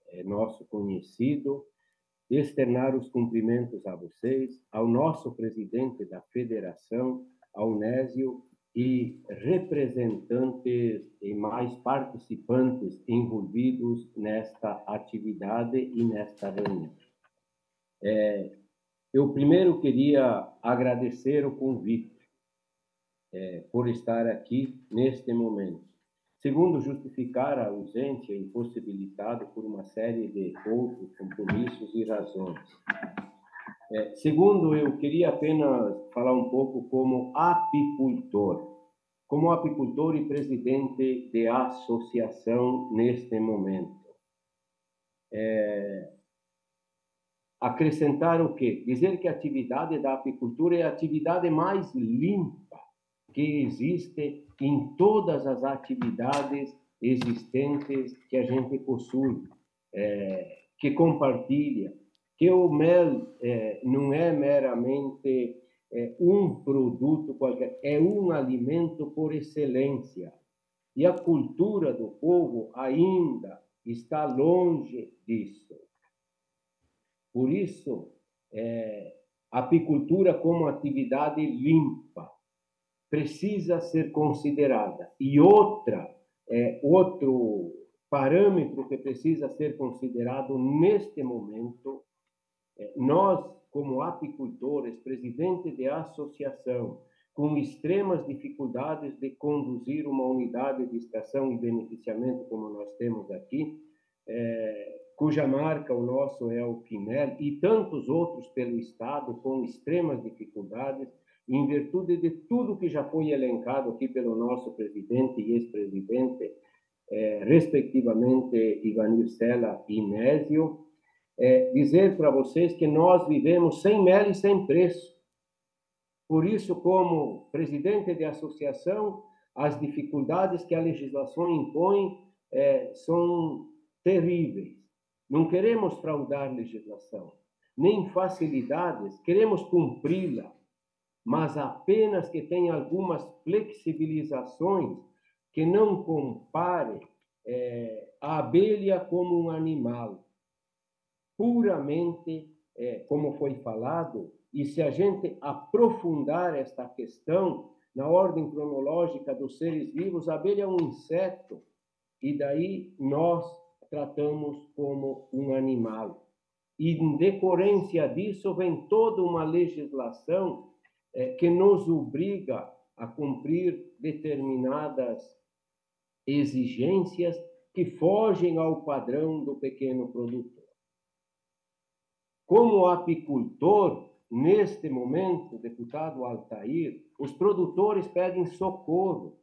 é, é nosso conhecido, externar os cumprimentos a vocês, ao nosso presidente da federação, ao Nésio, e representantes e mais participantes envolvidos nesta atividade e nesta reunião. É, eu primeiro queria agradecer o convite é, por estar aqui neste momento. Segundo, justificar a ausência impossibilitado por uma série de outros compromissos e razões. É, segundo, eu queria apenas falar um pouco como apicultor, como apicultor e presidente de associação neste momento. É, acrescentar o quê? Dizer que a atividade da apicultura é a atividade mais limpa que existe em todas as atividades existentes que a gente possui, é, que compartilha, que o mel é, não é meramente é, um produto qualquer, é um alimento por excelência. E a cultura do povo ainda está longe disso. Por isso, é, apicultura como atividade limpa, precisa ser considerada. E outra, é, outro parâmetro que precisa ser considerado neste momento, é, nós, como apicultores, presidente de associação, com extremas dificuldades de conduzir uma unidade de extração e beneficiamento como nós temos aqui, é, cuja marca o nosso é o Quimel, e tantos outros pelo Estado com extremas dificuldades, em virtude de tudo que já foi elencado aqui pelo nosso presidente e ex-presidente, eh, respectivamente Ivanir Sela e Inésio, eh, dizer para vocês que nós vivemos sem mel e sem preço. Por isso, como presidente de associação, as dificuldades que a legislação impõe eh, são terríveis. Não queremos fraudar legislação, nem facilidades, queremos cumpri-la mas apenas que tenha algumas flexibilizações que não compare é, a abelha como um animal, puramente, é, como foi falado, e se a gente aprofundar esta questão, na ordem cronológica dos seres vivos, a abelha é um inseto, e daí nós tratamos como um animal. E em decorrência disso vem toda uma legislação é, que nos obriga a cumprir determinadas exigências que fogem ao padrão do pequeno produtor. Como apicultor, neste momento, deputado Altair, os produtores pedem socorro.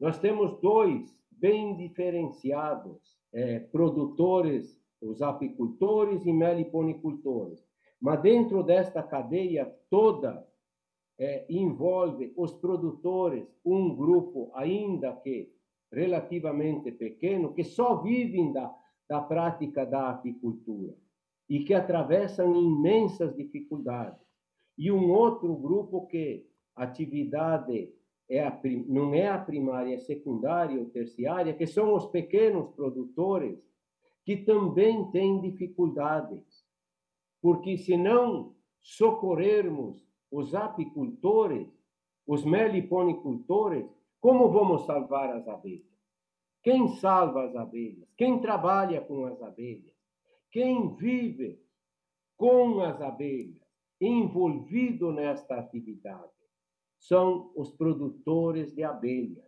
Nós temos dois bem diferenciados é, produtores, os apicultores e meliponicultores. Mas dentro desta cadeia toda é, envolve os produtores, um grupo ainda que relativamente pequeno, que só vivem da, da prática da apicultura e que atravessam imensas dificuldades. E um outro grupo que a atividade é a, não é a primária, é secundária ou terciária, que são os pequenos produtores que também têm dificuldades. Porque se não socorrermos os apicultores, os meliponicultores, como vamos salvar as abelhas? Quem salva as abelhas? Quem trabalha com as abelhas? Quem vive com as abelhas, envolvido nesta atividade? São os produtores de abelhas.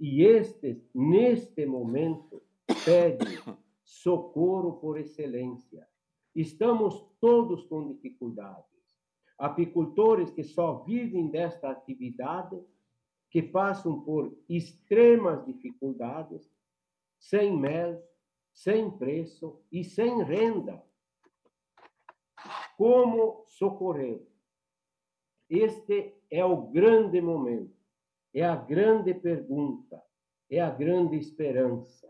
E estes, neste momento, pedem socorro por excelência. Estamos todos com dificuldade apicultores que só vivem desta atividade, que passam por extremas dificuldades, sem mel, sem preço e sem renda. Como socorrer? Este é o grande momento, é a grande pergunta, é a grande esperança.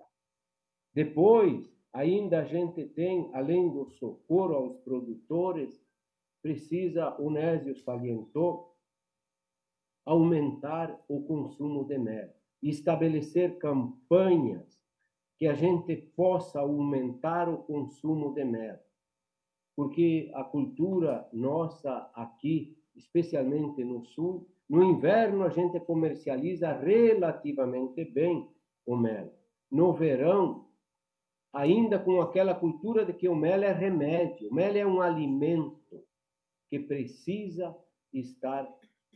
Depois, ainda a gente tem, além do socorro aos produtores, precisa, Onésio salientou, aumentar o consumo de mel, estabelecer campanhas que a gente possa aumentar o consumo de mel, porque a cultura nossa aqui, especialmente no sul, no inverno a gente comercializa relativamente bem o mel. No verão, ainda com aquela cultura de que o mel é remédio, o mel é um alimento que precisa estar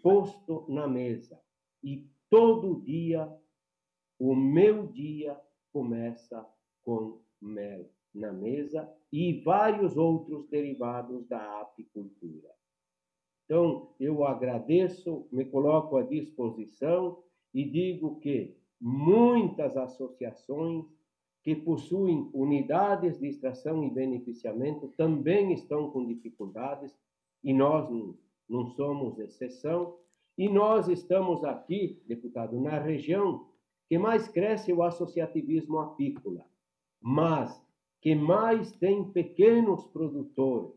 posto na mesa. E todo dia, o meu dia começa com mel na mesa e vários outros derivados da apicultura. Então, eu agradeço, me coloco à disposição e digo que muitas associações que possuem unidades de extração e beneficiamento também estão com dificuldades e nós não somos exceção, e nós estamos aqui, deputado, na região que mais cresce o associativismo apícola, mas que mais tem pequenos produtores.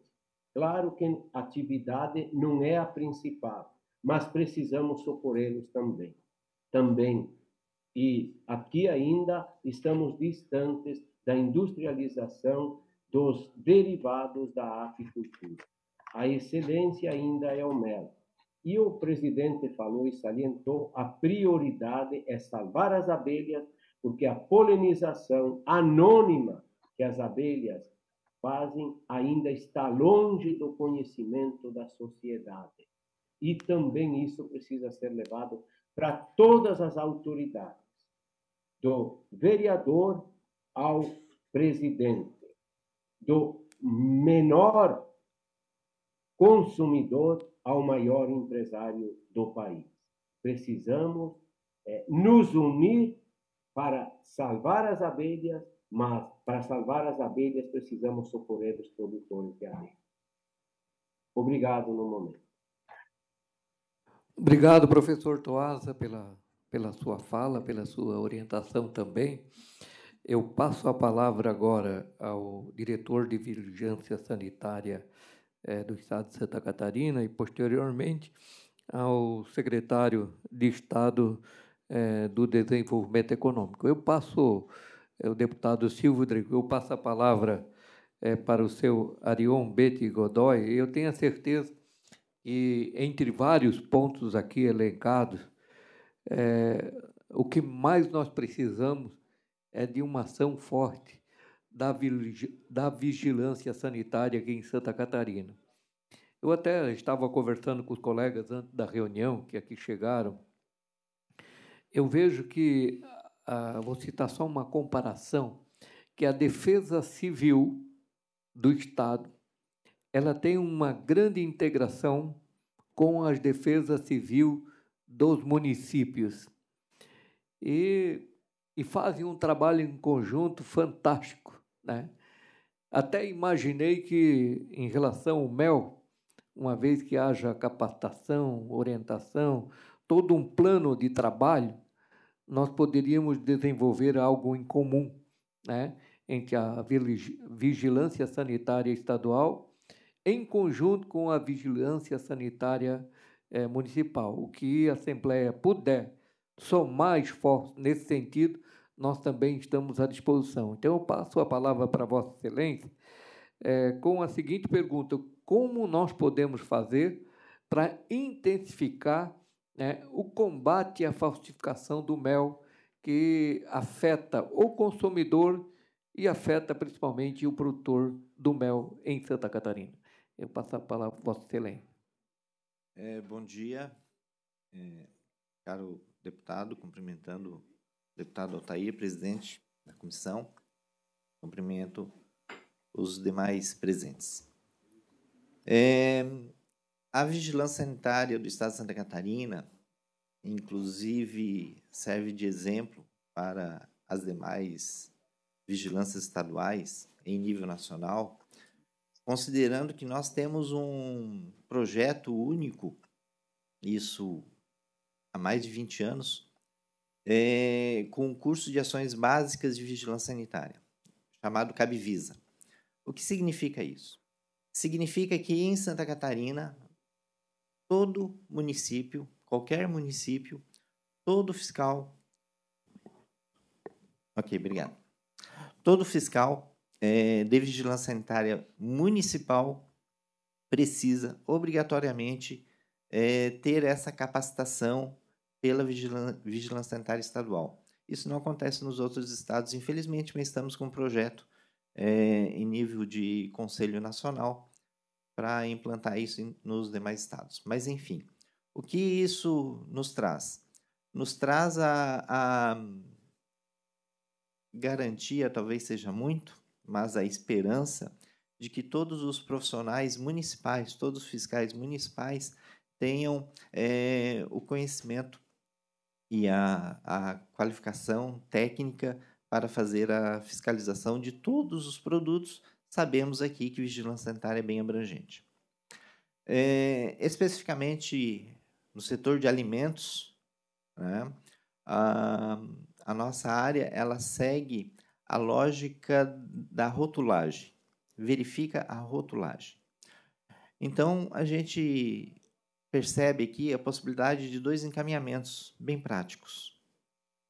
Claro que a atividade não é a principal, mas precisamos socorrê-los também. Também. E aqui ainda estamos distantes da industrialização dos derivados da apicultura a excelência ainda é o mel. E o presidente falou e salientou: a prioridade é salvar as abelhas, porque a polinização anônima que as abelhas fazem ainda está longe do conhecimento da sociedade. E também isso precisa ser levado para todas as autoridades, do vereador ao presidente, do menor consumidor ao maior empresário do país. Precisamos é, nos unir para salvar as abelhas, mas para salvar as abelhas precisamos socorrer os produtores de abelhas. Obrigado no momento. Obrigado, professor Toasa, pela, pela sua fala, pela sua orientação também. Eu passo a palavra agora ao diretor de Vigilância Sanitária é, do Estado de Santa Catarina e, posteriormente, ao secretário de Estado é, do Desenvolvimento Econômico. Eu passo, é, o deputado Silvio Drigo, eu passo a palavra é, para o seu Arion Bete Godoy. Eu tenho a certeza que, entre vários pontos aqui elencados, é, o que mais nós precisamos é de uma ação forte da da vigilância sanitária aqui em Santa Catarina. Eu até estava conversando com os colegas antes da reunião que aqui chegaram. Eu vejo que, ah, ah vou citar só uma comparação, que a defesa civil do Estado ela tem uma grande integração com as defesas civil dos municípios e, e fazem um trabalho em conjunto fantástico, né? Até imaginei que, em relação ao mel, uma vez que haja capacitação, orientação, todo um plano de trabalho, nós poderíamos desenvolver algo em comum, né? entre a vigilância sanitária estadual em conjunto com a vigilância sanitária eh, municipal. O que a Assembleia puder somar esforço nesse sentido, nós também estamos à disposição. Então, eu passo a palavra para Vossa Excelência é, com a seguinte pergunta: como nós podemos fazer para intensificar né, o combate à falsificação do mel que afeta o consumidor e afeta principalmente o produtor do mel em Santa Catarina? Eu passo a palavra para Vossa Excelência. É, bom dia, é, caro deputado, cumprimentando deputado Altair, presidente da comissão. Cumprimento os demais presentes. É, a vigilância sanitária do Estado de Santa Catarina, inclusive, serve de exemplo para as demais vigilâncias estaduais em nível nacional, considerando que nós temos um projeto único, isso há mais de 20 anos, é, com um curso de ações básicas de vigilância sanitária, chamado CABVISA. O que significa isso? Significa que em Santa Catarina, todo município, qualquer município, todo fiscal. Ok, obrigado. Todo fiscal é, de vigilância sanitária municipal precisa obrigatoriamente é, ter essa capacitação pela Vigilância Sanitária Estadual. Isso não acontece nos outros estados, infelizmente, mas estamos com um projeto é, em nível de Conselho Nacional para implantar isso em, nos demais estados. Mas, enfim, o que isso nos traz? Nos traz a, a garantia, talvez seja muito, mas a esperança de que todos os profissionais municipais, todos os fiscais municipais, tenham é, o conhecimento e a, a qualificação técnica para fazer a fiscalização de todos os produtos, sabemos aqui que vigilância sanitária é bem abrangente. É, especificamente no setor de alimentos, né, a, a nossa área ela segue a lógica da rotulagem, verifica a rotulagem. Então, a gente percebe aqui a possibilidade de dois encaminhamentos bem práticos,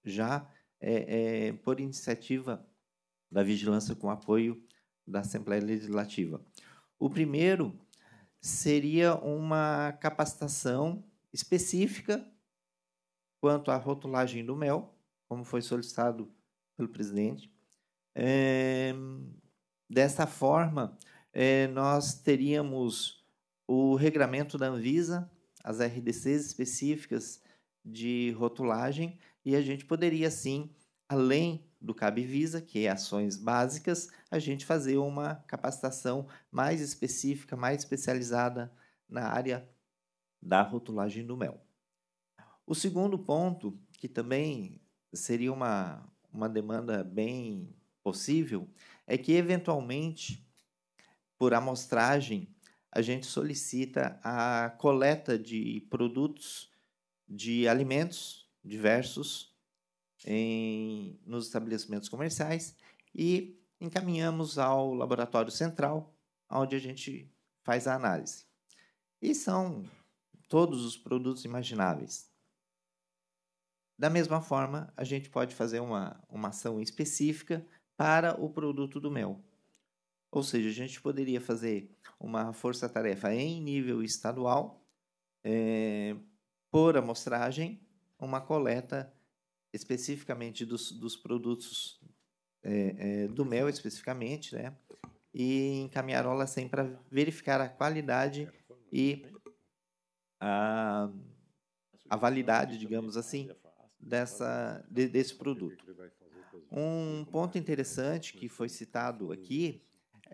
já é, é, por iniciativa da vigilância com apoio da Assembleia Legislativa. O primeiro seria uma capacitação específica quanto à rotulagem do mel, como foi solicitado pelo presidente. É, dessa forma, é, nós teríamos o regramento da Anvisa as RDCs específicas de rotulagem e a gente poderia sim, além do Visa, que é ações básicas, a gente fazer uma capacitação mais específica, mais especializada na área da rotulagem do mel. O segundo ponto, que também seria uma, uma demanda bem possível, é que eventualmente, por amostragem, a gente solicita a coleta de produtos de alimentos diversos em, nos estabelecimentos comerciais e encaminhamos ao laboratório central, onde a gente faz a análise. E são todos os produtos imagináveis. Da mesma forma, a gente pode fazer uma, uma ação específica para o produto do mel. Ou seja, a gente poderia fazer uma força-tarefa em nível estadual, é, por amostragem, uma coleta especificamente dos, dos produtos é, é, do mel, especificamente, né? e encaminhar o sempre para verificar a qualidade e a, a validade, digamos assim, dessa, de, desse produto. Um ponto interessante que né? foi citado aqui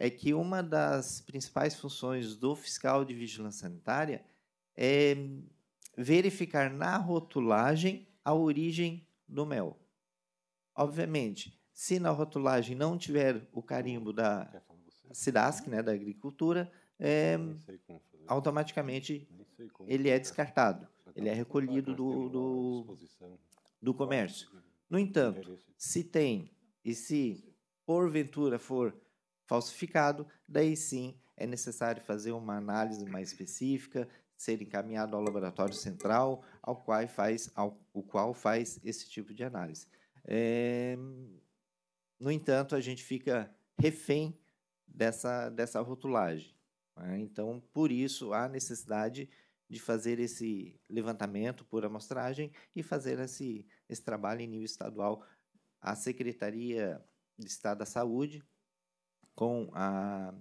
é que uma das principais funções do fiscal de vigilância sanitária é verificar na rotulagem a origem do mel. Obviamente, se na rotulagem não tiver o carimbo da SIDASC, né, da agricultura, é, automaticamente ele é descartado, ele é recolhido do, do, do comércio. No entanto, se tem e se porventura for falsificado, daí sim é necessário fazer uma análise mais específica, ser encaminhado ao laboratório central, ao qual faz, ao, o qual faz esse tipo de análise. É, no entanto, a gente fica refém dessa, dessa rotulagem. Né? Então, por isso, há necessidade de fazer esse levantamento por amostragem e fazer esse, esse trabalho em nível estadual. A Secretaria de Estado da Saúde com a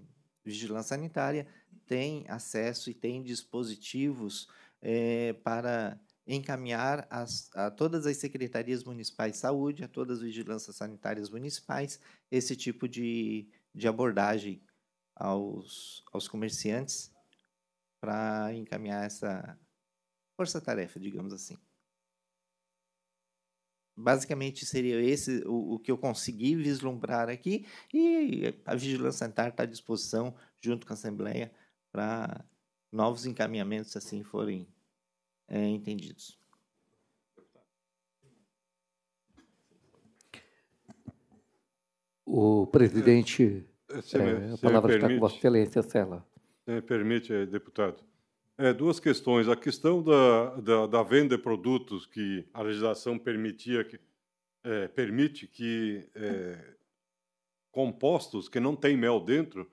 vigilância sanitária tem acesso e tem dispositivos é, para encaminhar as, a todas as secretarias municipais de saúde, a todas as vigilâncias sanitárias municipais, esse tipo de, de abordagem aos, aos comerciantes para encaminhar essa força-tarefa, digamos assim basicamente seria esse o, o, que eu consegui vislumbrar aqui e a Vigilância Sanitária está à disposição junto com a Assembleia para novos encaminhamentos se assim forem é, entendidos. O presidente, é, é, a palavra está com Vossa Excelência, Sela. me permite, deputado, é, duas questões. A questão da, da, da, venda de produtos que a legislação permitia que, é, permite que é, compostos que não têm mel dentro,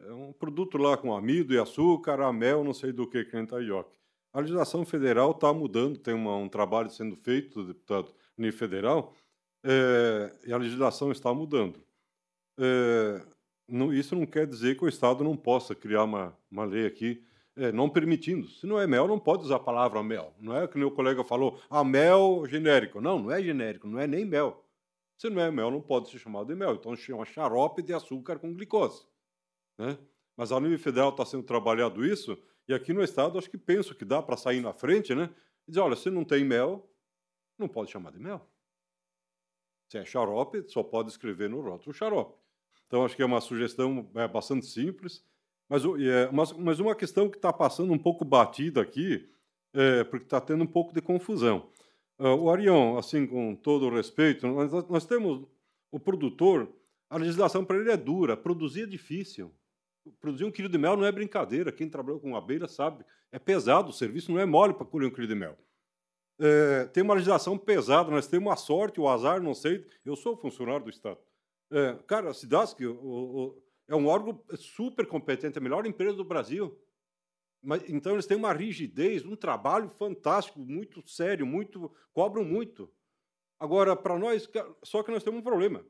é um produto lá com amido e açúcar, mel, não sei do que, que nem tá York. A legislação federal está mudando, tem uma, um trabalho sendo feito, deputado, no nível federal, é, e a legislação está mudando. É, não, isso não quer dizer que o Estado não possa criar uma, uma lei aqui é, não permitindo. Se não é mel, não pode usar a palavra mel. Não é o que meu colega falou, ah, mel genérico. Não, não é genérico, não é nem mel. Se não é mel, não pode ser chamado de mel. Então chama xarope de açúcar com glicose. Né? Mas a nível federal está sendo trabalhado isso, e aqui no Estado acho que penso que dá para sair na frente, né? E dizer, olha, se não tem mel, não pode chamar de mel. Se é xarope, só pode escrever no rótulo xarope. Então acho que é uma sugestão é, bastante simples mas, é, mas, mas uma questão que está passando um pouco batida aqui, é, porque está tendo um pouco de confusão. Uh, o Arião, assim, com todo o respeito, nós, nós temos o produtor, a legislação para ele é dura, produzir é difícil. Produzir um quilo de mel não é brincadeira. Quem trabalhou com abelha sabe, é pesado, o serviço não é mole para colher um quilo de mel. É, tem uma legislação pesada, nós temos a sorte, o azar, não sei. Eu sou funcionário do Estado. É, cara, as cidades que. O, o, é um órgão super competente, é a melhor empresa do Brasil. Mas, então eles têm uma rigidez, um trabalho fantástico, muito sério, muito cobram muito. Agora, para nós, só que nós temos um problema.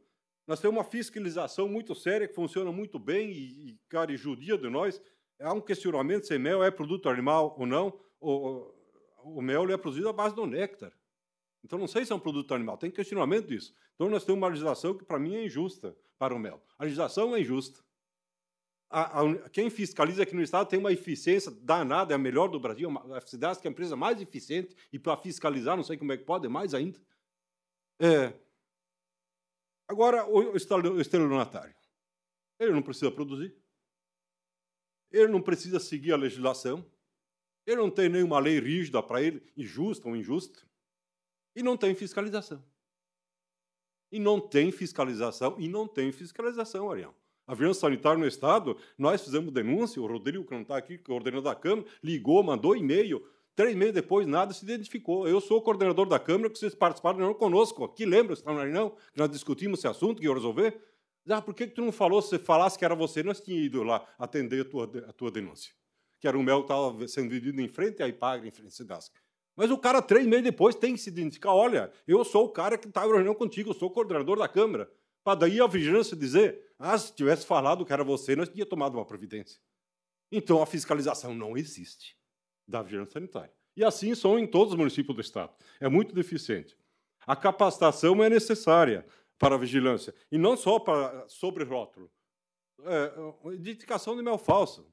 Nós temos uma fiscalização muito séria que funciona muito bem e, e cara, e judia de nós. É, há um questionamento se mel é produto animal ou não. Ou, o mel é produzido à base do néctar. Então, não sei se é um produto animal, tem questionamento disso. Então, nós temos uma legislação que, para mim, é injusta para o mel. A legislação é injusta a, a, quem fiscaliza aqui no Estado tem uma eficiência danada, é a melhor do Brasil, a FCDAS, que é a empresa mais eficiente, e para fiscalizar, não sei como é que pode, é mais ainda. É. Agora, o, estelionatário. Ele não precisa produzir. Ele não precisa seguir a legislação. Ele não tem nenhuma lei rígida para ele, injusta ou injusta. E não tem fiscalização. E não tem fiscalização, e não tem fiscalização, Ariel avião sanitário no Estado, nós fizemos denúncia, o Rodrigo, que não está aqui, é o coordenador da Câmara, ligou, mandou e-mail, Três meses depois, nada se identificou. Eu sou o coordenador da Câmara, que vocês participaram da reunião conosco. Aqui lembra, está na reunião, que nós discutimos esse assunto, que eu resolver? Ah, por que, que tu não falou? Se falasse que era você, nós tínhamos ido lá atender a tua, a tua denúncia. Que era o mel que estava sendo vendido em frente à Ipagre, em frente à Cidasca. Mas o cara, três meses depois, tem que se identificar. Olha, eu sou o cara que tá estava na reunião contigo, eu sou o coordenador da Câmara. Para daí a vigilância dizer, ah, se tivesse falado que era você, nós tínhamos tomado uma providência. Então a fiscalização não existe da vigilância sanitária. E assim são em todos os municípios do estado. É muito deficiente. A capacitação é necessária para a vigilância e não só para sobre rótulo. É, é identificação de mel falso.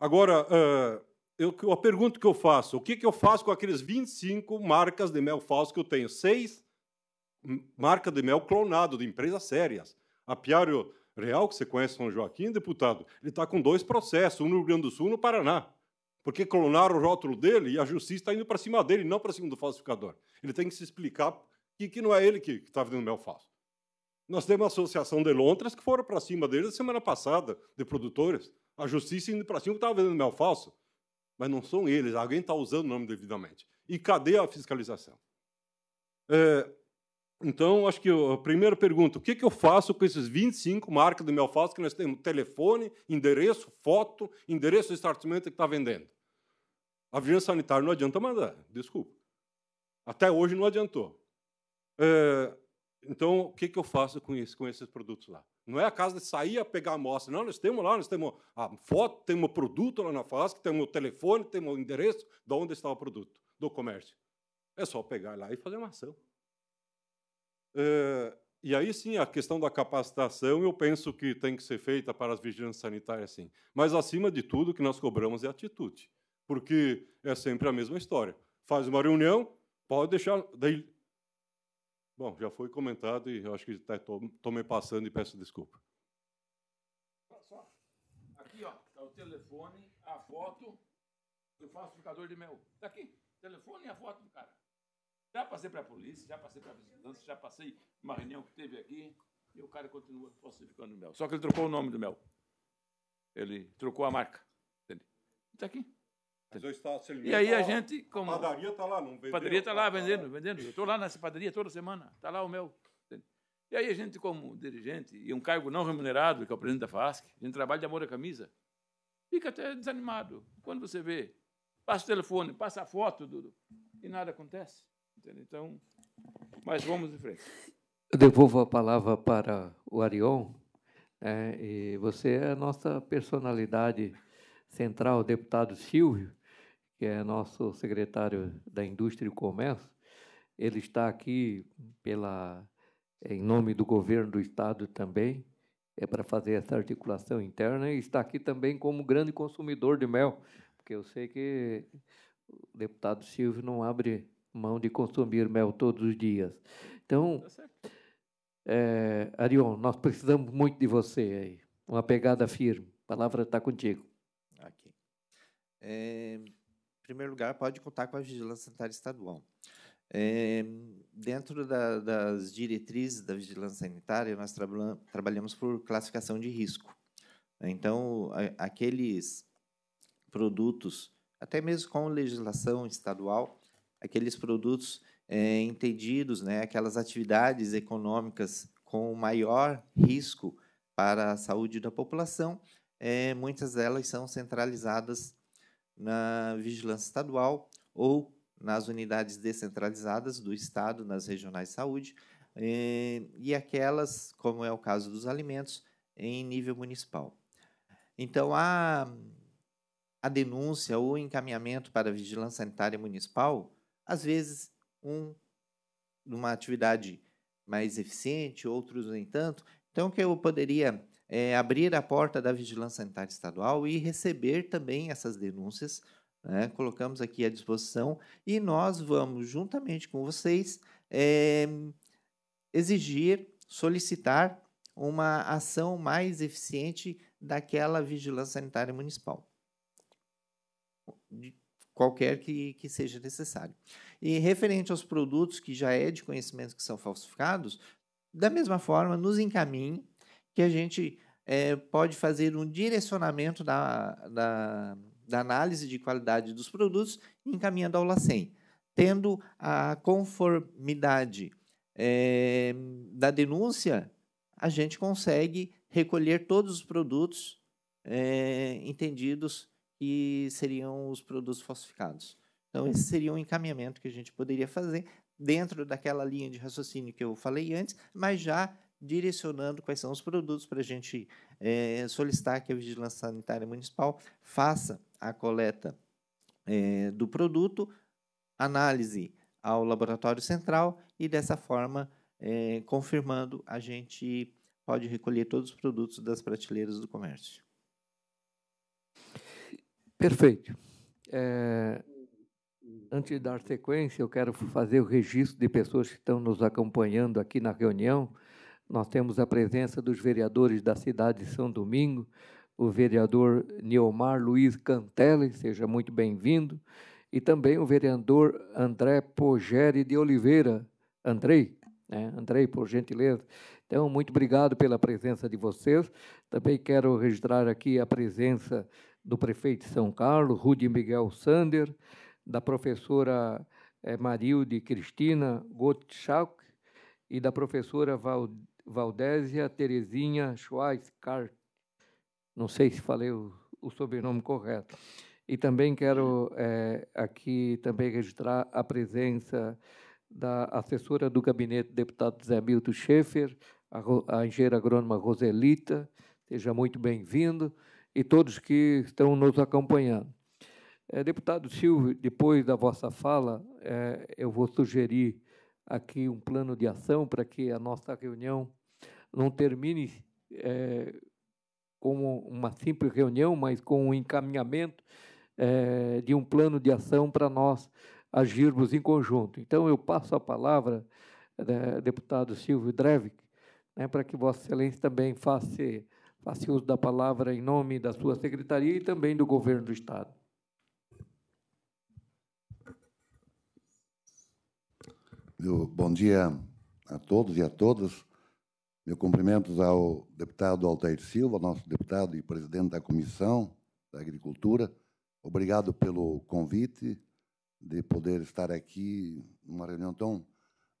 Agora, é, eu, a pergunta que eu faço, o que, que eu faço com aqueles 25 marcas de mel falso que eu tenho? Seis marcas de mel clonado de empresas sérias. Apiário Real, que você conhece São Joaquim, deputado, ele está com dois processos, um no Rio Grande do Sul e no Paraná. Porque clonaram o rótulo dele e a justiça está indo para cima dele, não para cima do falsificador. Ele tem que se explicar que, que não é ele que está vendendo mel falso. Nós temos a Associação de Londres que foram para cima dele na semana passada, de produtores. A justiça indo para cima que estava vendendo mel falso. Mas não são eles, alguém está usando o nome devidamente. E cadê a fiscalização? É, então, acho que a primeira pergunta, o que, que eu faço com esses 25 marcas do meu alface que nós temos? Telefone, endereço, foto, endereço do estabelecimento que está vendendo. A vigilância sanitária não adianta mandar, desculpa. Até hoje não adiantou. É, então, o que, que eu faço com, isso, com esses produtos lá? Não é a casa de sair a pegar a amostra. Não, nós temos lá, nós temos a foto, temos o produto lá na FASC, temos o telefone, temos o endereço de onde está o produto, do comércio. É só pegar lá e fazer uma ação. É, e aí sim, a questão da capacitação, eu penso que tem que ser feita para as vigilâncias sanitárias, sim. Mas, acima de tudo, o que nós cobramos é atitude, porque é sempre a mesma história. Faz uma reunião, pode deixar. Daí... Bom, já foi comentado e eu acho que estou tá, me passando e peço desculpa. Aqui, ó, tá o telefone, a foto, eu faço o de mel. Está aqui, telefone e a foto do cara. Já passei para a polícia, já passei para a vigilância, já passei uma reunião que teve aqui, e o cara continua falsificando o mel. Só que ele trocou o nome do mel. Ele trocou a marca. Está aqui. E aí a gente. Como... A padaria está lá, não vendeu? Padaria está tá lá vendendo, vendendo. estou lá nessa padaria toda semana, está lá o mel. E aí a gente, como dirigente, e um cargo não remunerado, que é o presidente da FASC, a gente trabalha de amor à camisa, fica até desanimado. Quando você vê, passa o telefone, passa a foto, Dudu, e nada acontece. Então, mas vamos em frente. Eu devolvo a palavra para o Arion. Né? e você é a nossa personalidade central, o deputado Silvio, que é nosso secretário da Indústria e Comércio. Ele está aqui pela, em nome do governo do Estado também, é para fazer essa articulação interna e está aqui também como grande consumidor de mel, porque eu sei que o deputado Silvio não abre mão de consumir mel todos os dias. Então, tá é, Arion, nós precisamos muito de você aí. Uma pegada firme. A palavra está contigo. Aqui. É, em primeiro lugar, pode contar com a Vigilância Sanitária Estadual. É, dentro da, das diretrizes da Vigilância Sanitária, nós trabalhamos por classificação de risco. Então, a, aqueles produtos, até mesmo com legislação estadual, aqueles produtos é, entendidos, né, aquelas atividades econômicas com maior risco para a saúde da população, é, muitas delas são centralizadas na vigilância estadual ou nas unidades descentralizadas do Estado, nas regionais de saúde, é, e aquelas, como é o caso dos alimentos, em nível municipal. Então, a, a denúncia ou encaminhamento para a vigilância sanitária municipal às vezes, um numa atividade mais eficiente, outros nem tanto. Então, que eu poderia é, abrir a porta da Vigilância Sanitária Estadual e receber também essas denúncias. Né? Colocamos aqui à disposição e nós vamos, juntamente com vocês, é, exigir, solicitar uma ação mais eficiente daquela Vigilância Sanitária Municipal qualquer que, que seja necessário. E referente aos produtos que já é de conhecimento que são falsificados, da mesma forma, nos encaminhe que a gente é, pode fazer um direcionamento da, da, da, análise de qualidade dos produtos encaminhando ao LACEN, tendo a conformidade é, da denúncia, a gente consegue recolher todos os produtos é, entendidos e seriam os produtos falsificados. Então, esse seria um encaminhamento que a gente poderia fazer dentro daquela linha de raciocínio que eu falei antes, mas já direcionando quais são os produtos para a gente é, solicitar que a Vigilância Sanitária Municipal faça a coleta é, do produto, análise ao laboratório central e, dessa forma, é, confirmando, a gente pode recolher todos os produtos das prateleiras do comércio. Perfeito. É, antes de dar sequência, eu quero fazer o registro de pessoas que estão nos acompanhando aqui na reunião. Nós temos a presença dos vereadores da cidade de São Domingo, o vereador Neomar Luiz Cantelli, seja muito bem-vindo, e também o vereador André Pogeri de Oliveira, Andrei, né? Andrei, por gentileza. Então, muito obrigado pela presença de vocês. Também quero registrar aqui a presença do prefeito de São Carlos, Rudi Miguel Sander, da professora é, Marilde Cristina Gottschalk e da professora Val, Valdésia Terezinha Schweizkart. Não sei se falei o, o sobrenome correto. E também quero é, aqui também registrar a presença da assessora do gabinete, deputado Zé Milton Schaefer, a, a engenheira agrônoma Roselita. Seja muito bem-vindo e todos que estão nos acompanhando. É, deputado Silvio, depois da vossa fala, é, eu vou sugerir aqui um plano de ação para que a nossa reunião não termine é, como uma simples reunião, mas com um encaminhamento é, de um plano de ação para nós agirmos em conjunto. Então, eu passo a palavra, é, deputado Silvio Drevik, né, para que Vossa Excelência também faça Faça uso da palavra em nome da sua secretaria e também do governo do Estado. Meu bom dia a todos e a todas. Meus cumprimentos ao deputado Altair Silva, nosso deputado e presidente da Comissão da Agricultura. Obrigado pelo convite de poder estar aqui numa reunião tão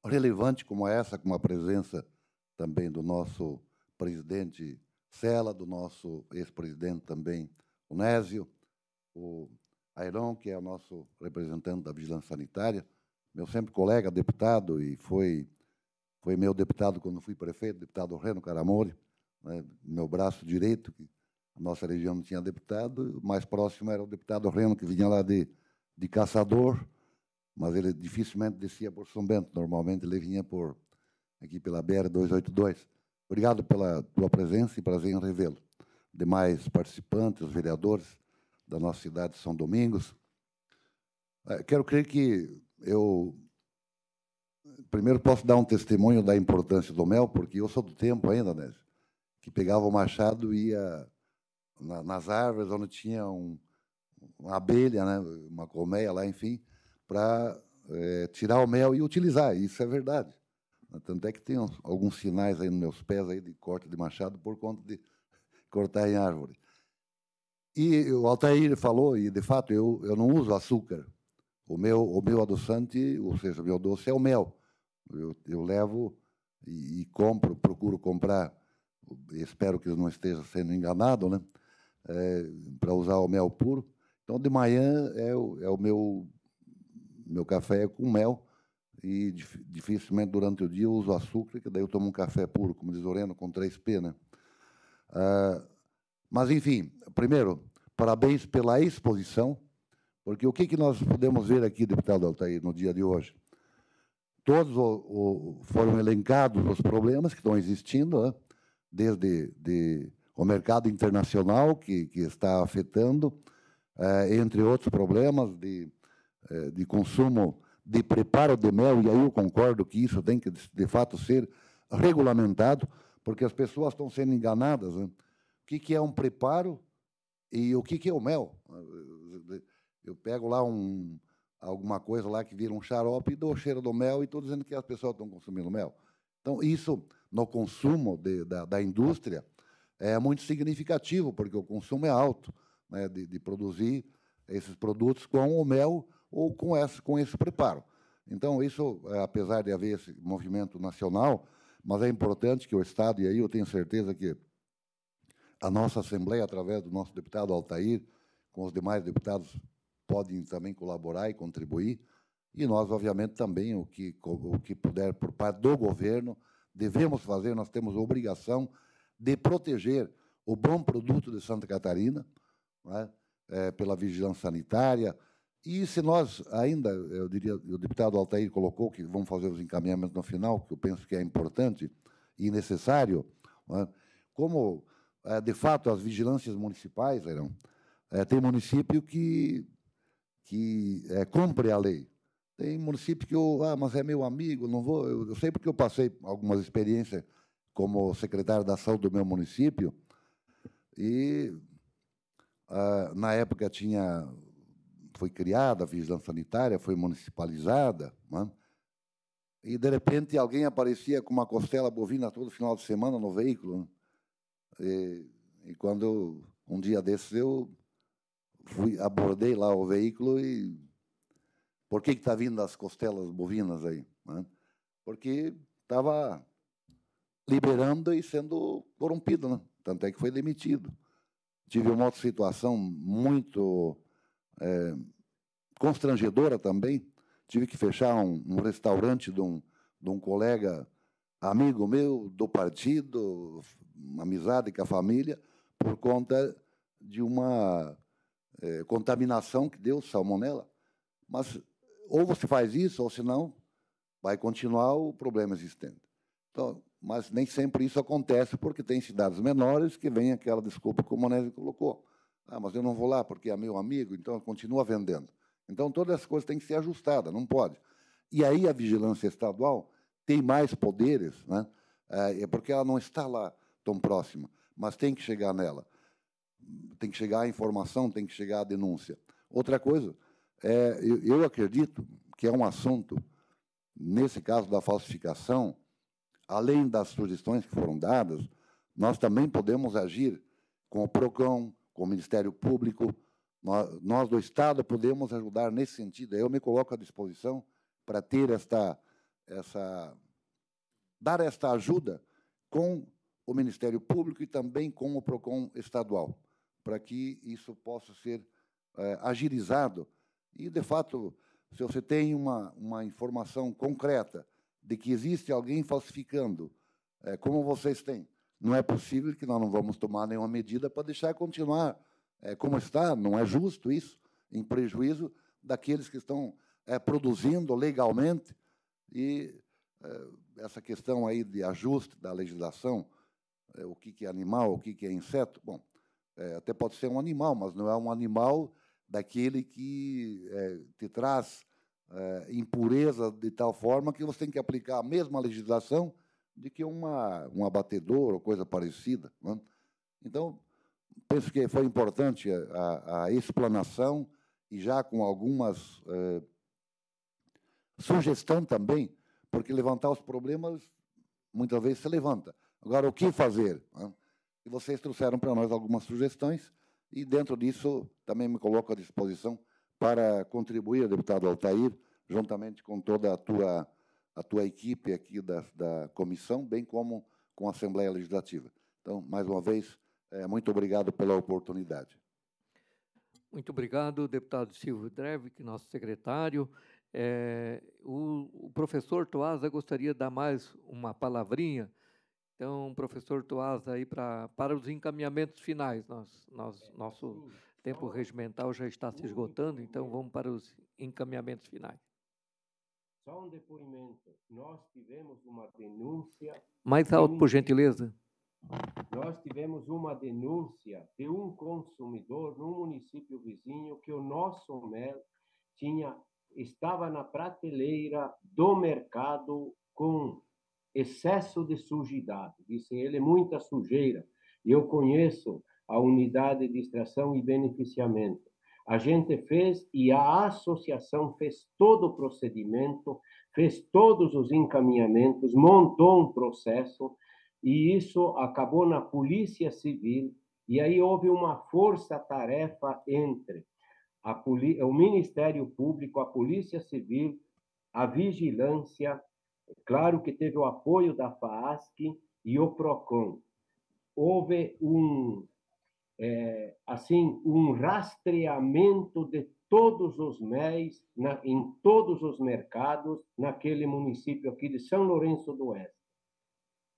relevante como essa, com a presença também do nosso presidente Sela, do nosso ex-presidente também, o Nézio, o Airon, que é o nosso representante da Vigilância Sanitária, meu sempre colega, deputado, e foi, foi meu deputado quando fui prefeito, deputado Reno Caramori, né, meu braço direito, que a nossa região não tinha deputado, o mais próximo era o deputado Reno, que vinha lá de, de caçador, mas ele dificilmente descia por São Bento, normalmente ele vinha por aqui pela BR 282. Obrigado pela tua presença e prazer em revê-lo. Demais participantes, vereadores da nossa cidade de São Domingos. É, quero crer que eu primeiro posso dar um testemunho da importância do mel, porque eu sou do tempo ainda, né? Que pegava o machado e ia na, nas árvores onde tinha um, uma abelha, né? Uma colmeia lá, enfim, para é, tirar o mel e utilizar. Isso é verdade. Tanto é que tem alguns sinais aí nos meus pés aí de corte de machado por conta de cortar em árvore. E o Altair falou, e de fato eu, eu não uso açúcar. O meu, o meu adoçante, ou seja, o meu doce é o mel. Eu, eu levo e, e compro, procuro comprar, espero que não esteja sendo enganado, né? É, para usar o mel puro. Então, de manhã é o, é o meu, meu café com mel e dif dificilmente durante o dia eu uso açúcar, que daí eu tomo um café puro, como diz Oreno, com 3P, né? Uh, mas, enfim, primeiro, parabéns pela exposição, porque o que, que nós podemos ver aqui, deputado Altair, no dia de hoje? Todos o, o, foram elencados os problemas que estão existindo, né? desde de, o mercado internacional que, que está afetando, uh, entre outros problemas de, eh, de consumo de preparo de mel, e aí eu concordo que isso tem que, de fato, ser regulamentado, porque as pessoas estão sendo enganadas. Né? O que, que é um preparo e o que, que é o mel? Eu pego lá um, alguma coisa lá que vira um xarope e dou o cheiro do mel e estou dizendo que as pessoas estão consumindo mel. Então, isso no consumo de, da, da, indústria é muito significativo, porque o consumo é alto né, de, de produzir esses produtos com o mel ou com, esse com esse preparo. Então, isso, é, apesar de haver esse movimento nacional, mas é importante que o Estado, e aí eu tenho certeza que a nossa Assembleia, através do nosso deputado Altair, com os demais deputados, podem também colaborar e contribuir, e nós, obviamente, também, o que, o que puder por parte do governo, devemos fazer, nós temos a obrigação de proteger o bom produto de Santa Catarina, é? É, pela vigilância sanitária, e se nós ainda, eu diria, o deputado Altair colocou que vamos fazer os encaminhamentos no final, que eu penso que é importante e necessário, é? como, eh, de fato, as vigilâncias municipais, eram, eh, tem município que, que eh, cumpre a lei. Tem município que, eu, ah, mas é meu amigo, não vou. Eu, eu sei porque eu passei algumas experiências como secretário da saúde do meu município, e ah, na época tinha foi criada, a vigilância sanitária foi municipalizada, né? e de repente alguém aparecia com uma costela bovina todo final de semana no veículo. Né? E, e, quando um dia desses eu fui, abordei lá o veículo e por que está vindo as costelas bovinas aí? Né? Porque estava liberando e sendo corrompido, né? tanto é que foi demitido. Tive uma outra situação muito é, constrangedora também. Tive que fechar um, um restaurante de um, de um colega, amigo meu, do partido, uma amizade com a família, por conta de uma é, contaminação que deu salmonela. Mas ou você faz isso, ou senão vai continuar o problema existente. Então, mas nem sempre isso acontece, porque tem cidades menores que vem aquela desculpa que o Monésio colocou. Ah, mas eu não vou lá porque é meu amigo, então continua vendendo. Então todas essas coisas têm que ser ajustadas, não pode. E aí a vigilância estadual tem mais poderes, né? Ah, é porque ela não está lá tão próxima, mas tem que chegar nela. Tem que chegar a informação, tem que chegar a denúncia. Outra coisa, é, eu, eu acredito que é um assunto, nesse caso da falsificação, além das sugestões que foram dadas, nós também podemos agir com o PROCON, com o Ministério Público, nós do Estado podemos ajudar nesse sentido. Eu me coloco à disposição para ter esta, essa, dar esta ajuda com o Ministério Público e também com o Procon estadual, para que isso possa ser é, agilizado. E de fato, se você tem uma, uma informação concreta de que existe alguém falsificando, é, como vocês têm, não é possível que nós não vamos tomar nenhuma medida para deixar continuar é, como está. Não é justo isso, em prejuízo daqueles que estão é, produzindo legalmente. E é, essa questão aí de ajuste da legislação, é, o que, que é animal, o que, que é inseto, bom, é, até pode ser um animal, mas não é um animal daquele que é, te traz impureza de tal forma que você tem que aplicar a mesma legislação de que uma, um abatedor ou coisa parecida. Né? Então, penso que foi importante a, a explanação e já com algumas eh, sugestão também, porque levantar os problemas muitas vezes se levanta. Agora, o que fazer? Né? E vocês trouxeram para nós algumas sugestões e dentro disso também me coloco à disposição para contribuir, deputado Altair, juntamente com toda a tua a tua equipe aqui da, da comissão, bem como com a Assembleia Legislativa. Então, mais uma vez, é, muito obrigado pela oportunidade. Muito obrigado, deputado Silvio Drevic, é nosso secretário. É, o, o, professor Toaza gostaria de dar mais uma palavrinha. Então, professor Toaza, aí pra, para os encaminhamentos finais. Nós, nós, nosso tempo regimental já está se esgotando, então vamos para os encaminhamentos finais. Só um depoimento. Nós tivemos uma denúncia. Mais alto, por gentileza. Nós tivemos uma denúncia de um consumidor num município vizinho que o nosso mel tinha estava na prateleira do mercado com excesso de sujidade. Disse ele, muita sujeira. Eu conheço a unidade de extração e beneficiamento. A gente fez e a associação fez todo o procedimento, fez todos os encaminhamentos, montou um processo e isso acabou na Polícia Civil. E aí houve uma força-tarefa entre o Ministério Público, a Polícia Civil, a Vigilância, claro que teve o apoio da FASC e o PROCON. Houve um, é, assim um rastreamento de todos os MEIs na, em todos os mercados naquele município aqui de São Lourenço do Oeste.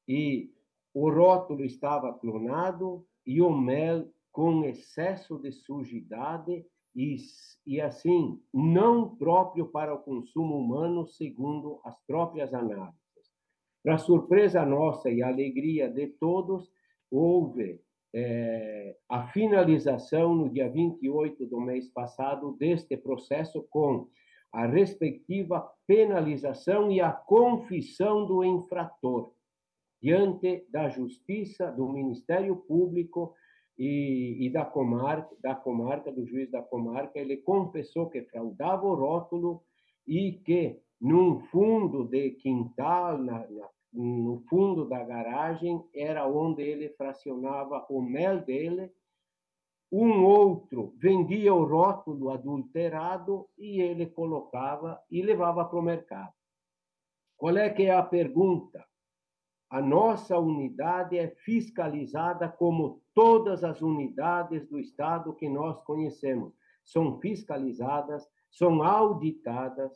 E o rótulo estava clonado e o mel com excesso de sujidade e, e assim não próprio para o consumo humano, segundo as próprias análises. Para surpresa nossa e alegria de todos, houve é, a finalização no dia 28 do mês passado deste processo com a respectiva penalização e a confissão do infrator diante da Justiça, do Ministério Público e, e, da comarca, da comarca, do juiz da comarca, ele confessou que fraudava o rótulo e que num fundo de quintal na, na no fundo da garagem era onde ele fracionava o mel dele. Um outro vendia o rótulo adulterado e ele colocava e levava para o mercado. Qual é que é a pergunta? A nossa unidade é fiscalizada como todas as unidades do Estado que nós conhecemos. São fiscalizadas, são auditadas,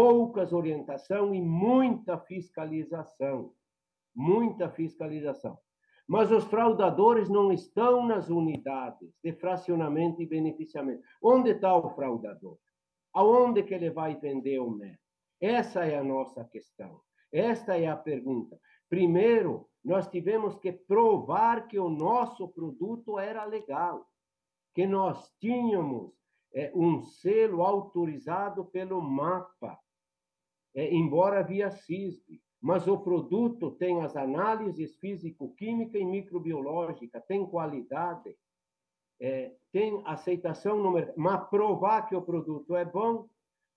poucas orientação e muita fiscalização. Muita fiscalização. Mas os fraudadores não estão nas unidades de fracionamento e beneficiamento. Onde está o fraudador? Aonde que ele vai vender o método? Essa é a nossa questão. Esta é a pergunta. Primeiro, nós tivemos que provar que o nosso produto era legal, que nós tínhamos é, um selo autorizado pelo mapa, é, embora via CISB, mas o produto tem as análises físico-química e microbiológica, tem qualidade, é, tem aceitação no mercado, mas provar que o produto é bom,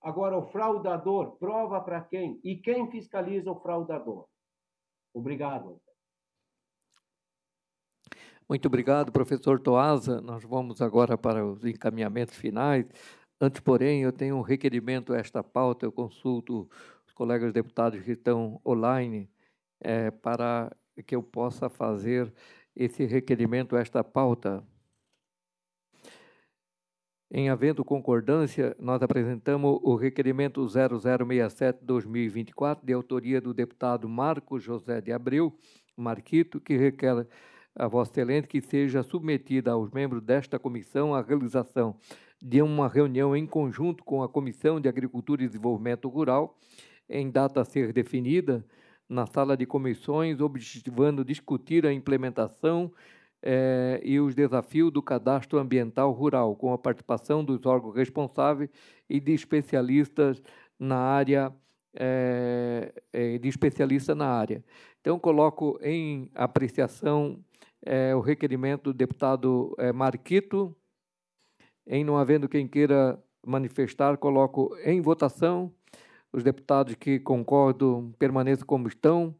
agora o fraudador prova para quem? E quem fiscaliza o fraudador? Obrigado. Muito obrigado, professor Toaza. Nós vamos agora para os encaminhamentos finais. Antes, porém, eu tenho um requerimento a esta pauta, eu consulto os colegas deputados que estão online é, para que eu possa fazer esse requerimento a esta pauta. Em havendo concordância, nós apresentamos o requerimento 0067-2024, de autoria do deputado Marco José de Abreu Marquito, que requer a Vossa Excelente que seja submetida aos membros desta comissão a realização de uma reunião em conjunto com a Comissão de Agricultura e Desenvolvimento Rural, em data a ser definida, na sala de comissões, objetivando discutir a implementação eh, e os desafios do cadastro ambiental rural, com a participação dos órgãos responsáveis e de especialistas na área. Eh, eh de especialista na área. Então, coloco em apreciação eh, o requerimento do deputado eh, Marquito, em não havendo quem queira manifestar, coloco em votação. Os deputados que concordam permaneçam como estão.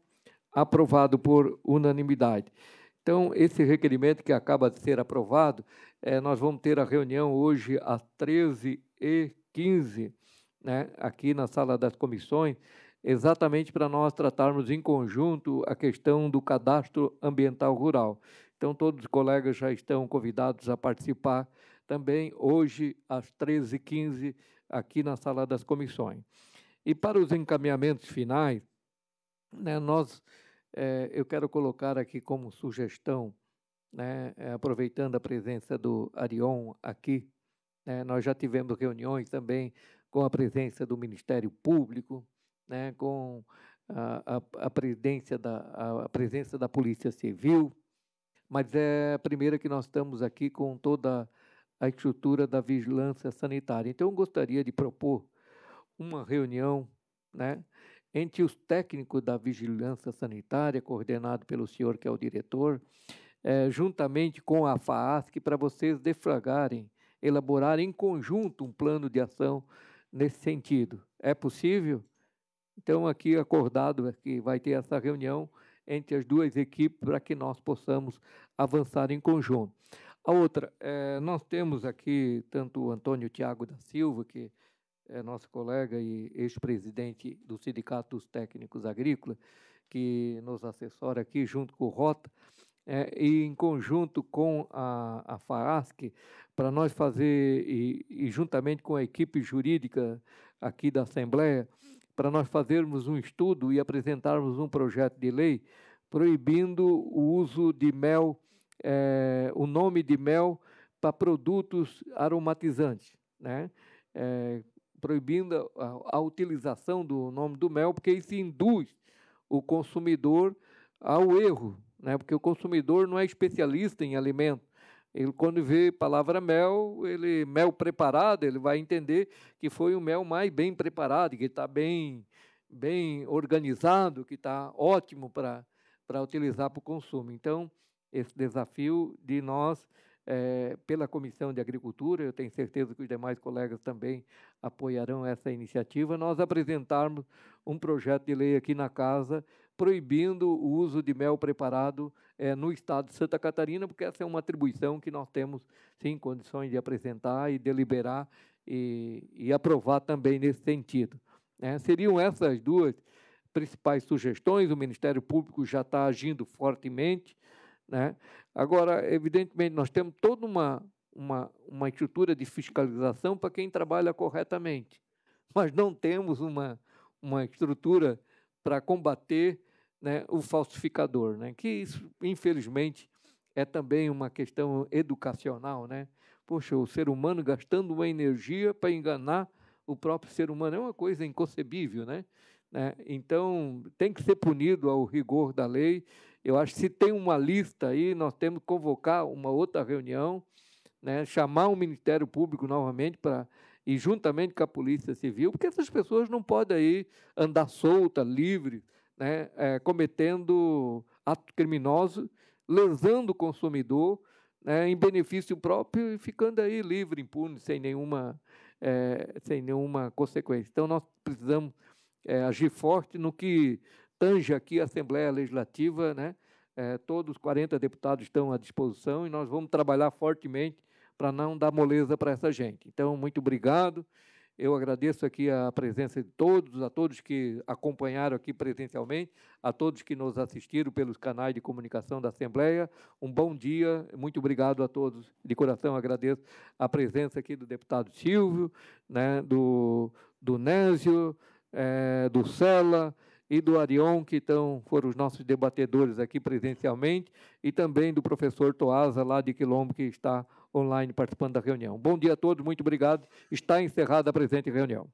Aprovado por unanimidade. Então, esse requerimento que acaba de ser aprovado, é, nós vamos ter a reunião hoje às 13h15, né, aqui na sala das comissões, exatamente para nós tratarmos em conjunto a questão do cadastro ambiental rural. Então, todos os colegas já estão convidados a participar também hoje às 13h15, aqui na Sala das Comissões. E para os encaminhamentos finais, né, nós, eh, eu quero colocar aqui como sugestão, né, eh, aproveitando a presença do Arion aqui, né, nós já tivemos reuniões também com a presença do Ministério Público, né, com a, a, a, presidência da, a, a presença da Polícia Civil, mas é a primeira que nós estamos aqui com toda a a estrutura da vigilância sanitária. Então, eu gostaria de propor uma reunião né, entre os técnicos da vigilância sanitária, coordenado pelo senhor que é o diretor, é, juntamente com a FAASC, para vocês deflagrarem, elaborarem em conjunto um plano de ação nesse sentido. É possível? Então, aqui acordado é que vai ter essa reunião entre as duas equipes para que nós possamos avançar em conjunto. A outra, é, nós temos aqui tanto o Antônio Tiago da Silva, que é nosso colega e ex-presidente do Sindicato dos Técnicos Agrícolas, que nos assessora aqui junto com o Rota, é, e em conjunto com a, a FAASC, para nós fazer, e, e, juntamente com a equipe jurídica aqui da Assembleia, para nós fazermos um estudo e apresentarmos um projeto de lei proibindo o uso de mel é, o nome de mel para produtos aromatizantes, né? É, proibindo a, a, utilização do nome do mel, porque isso induz o consumidor ao erro, né? porque o consumidor não é especialista em alimento. Ele, quando vê palavra mel, ele mel preparado, ele vai entender que foi o mel mais bem preparado, que está bem, bem organizado, que está ótimo para utilizar para o consumo. Então, esse desafio de nós, é, pela Comissão de Agricultura, eu tenho certeza que os demais colegas também apoiarão essa iniciativa, nós apresentarmos um projeto de lei aqui na Casa proibindo o uso de mel preparado é, no estado de Santa Catarina, porque essa é uma atribuição que nós temos, sim, condições de apresentar e deliberar e, e aprovar também nesse sentido. É, seriam essas duas principais sugestões, o Ministério Público já está agindo fortemente né? Agora, evidentemente, nós temos toda uma, uma, uma estrutura de fiscalização para quem trabalha corretamente, mas não temos uma, uma estrutura para combater né, o falsificador, né? que isso, infelizmente, é também uma questão educacional. Né? Poxa, o ser humano gastando uma energia para enganar o próprio ser humano é uma coisa inconcebível. Né? Né? Então, tem que ser punido ao rigor da lei eu acho que se tem uma lista aí, nós temos que convocar uma outra reunião, né, chamar o Ministério Público novamente para e juntamente com a Polícia Civil, porque essas pessoas não podem aí andar solta, livre, né, é, cometendo atos criminosos, lesando o consumidor né, em benefício próprio e ficando aí livre, impune, sem nenhuma, é, sem nenhuma consequência. Então, nós precisamos é, agir forte no que tange aqui a Assembleia Legislativa, né? É, todos os 40 deputados estão à disposição e nós vamos trabalhar fortemente para não dar moleza para essa gente. Então, muito obrigado. Eu agradeço aqui a presença de todos, a todos que acompanharam aqui presencialmente, a todos que nos assistiram pelos canais de comunicação da Assembleia. Um bom dia, muito obrigado a todos. De coração agradeço a presença aqui do deputado Silvio, né, do, do Nésio, é, do Sela e do Arion, que tão, foram os nossos debatedores aqui presencialmente, e também do professor Toasa, lá de Quilombo, que está online participando da reunião. Bom dia a todos, muito obrigado. Está encerrada a presente reunião.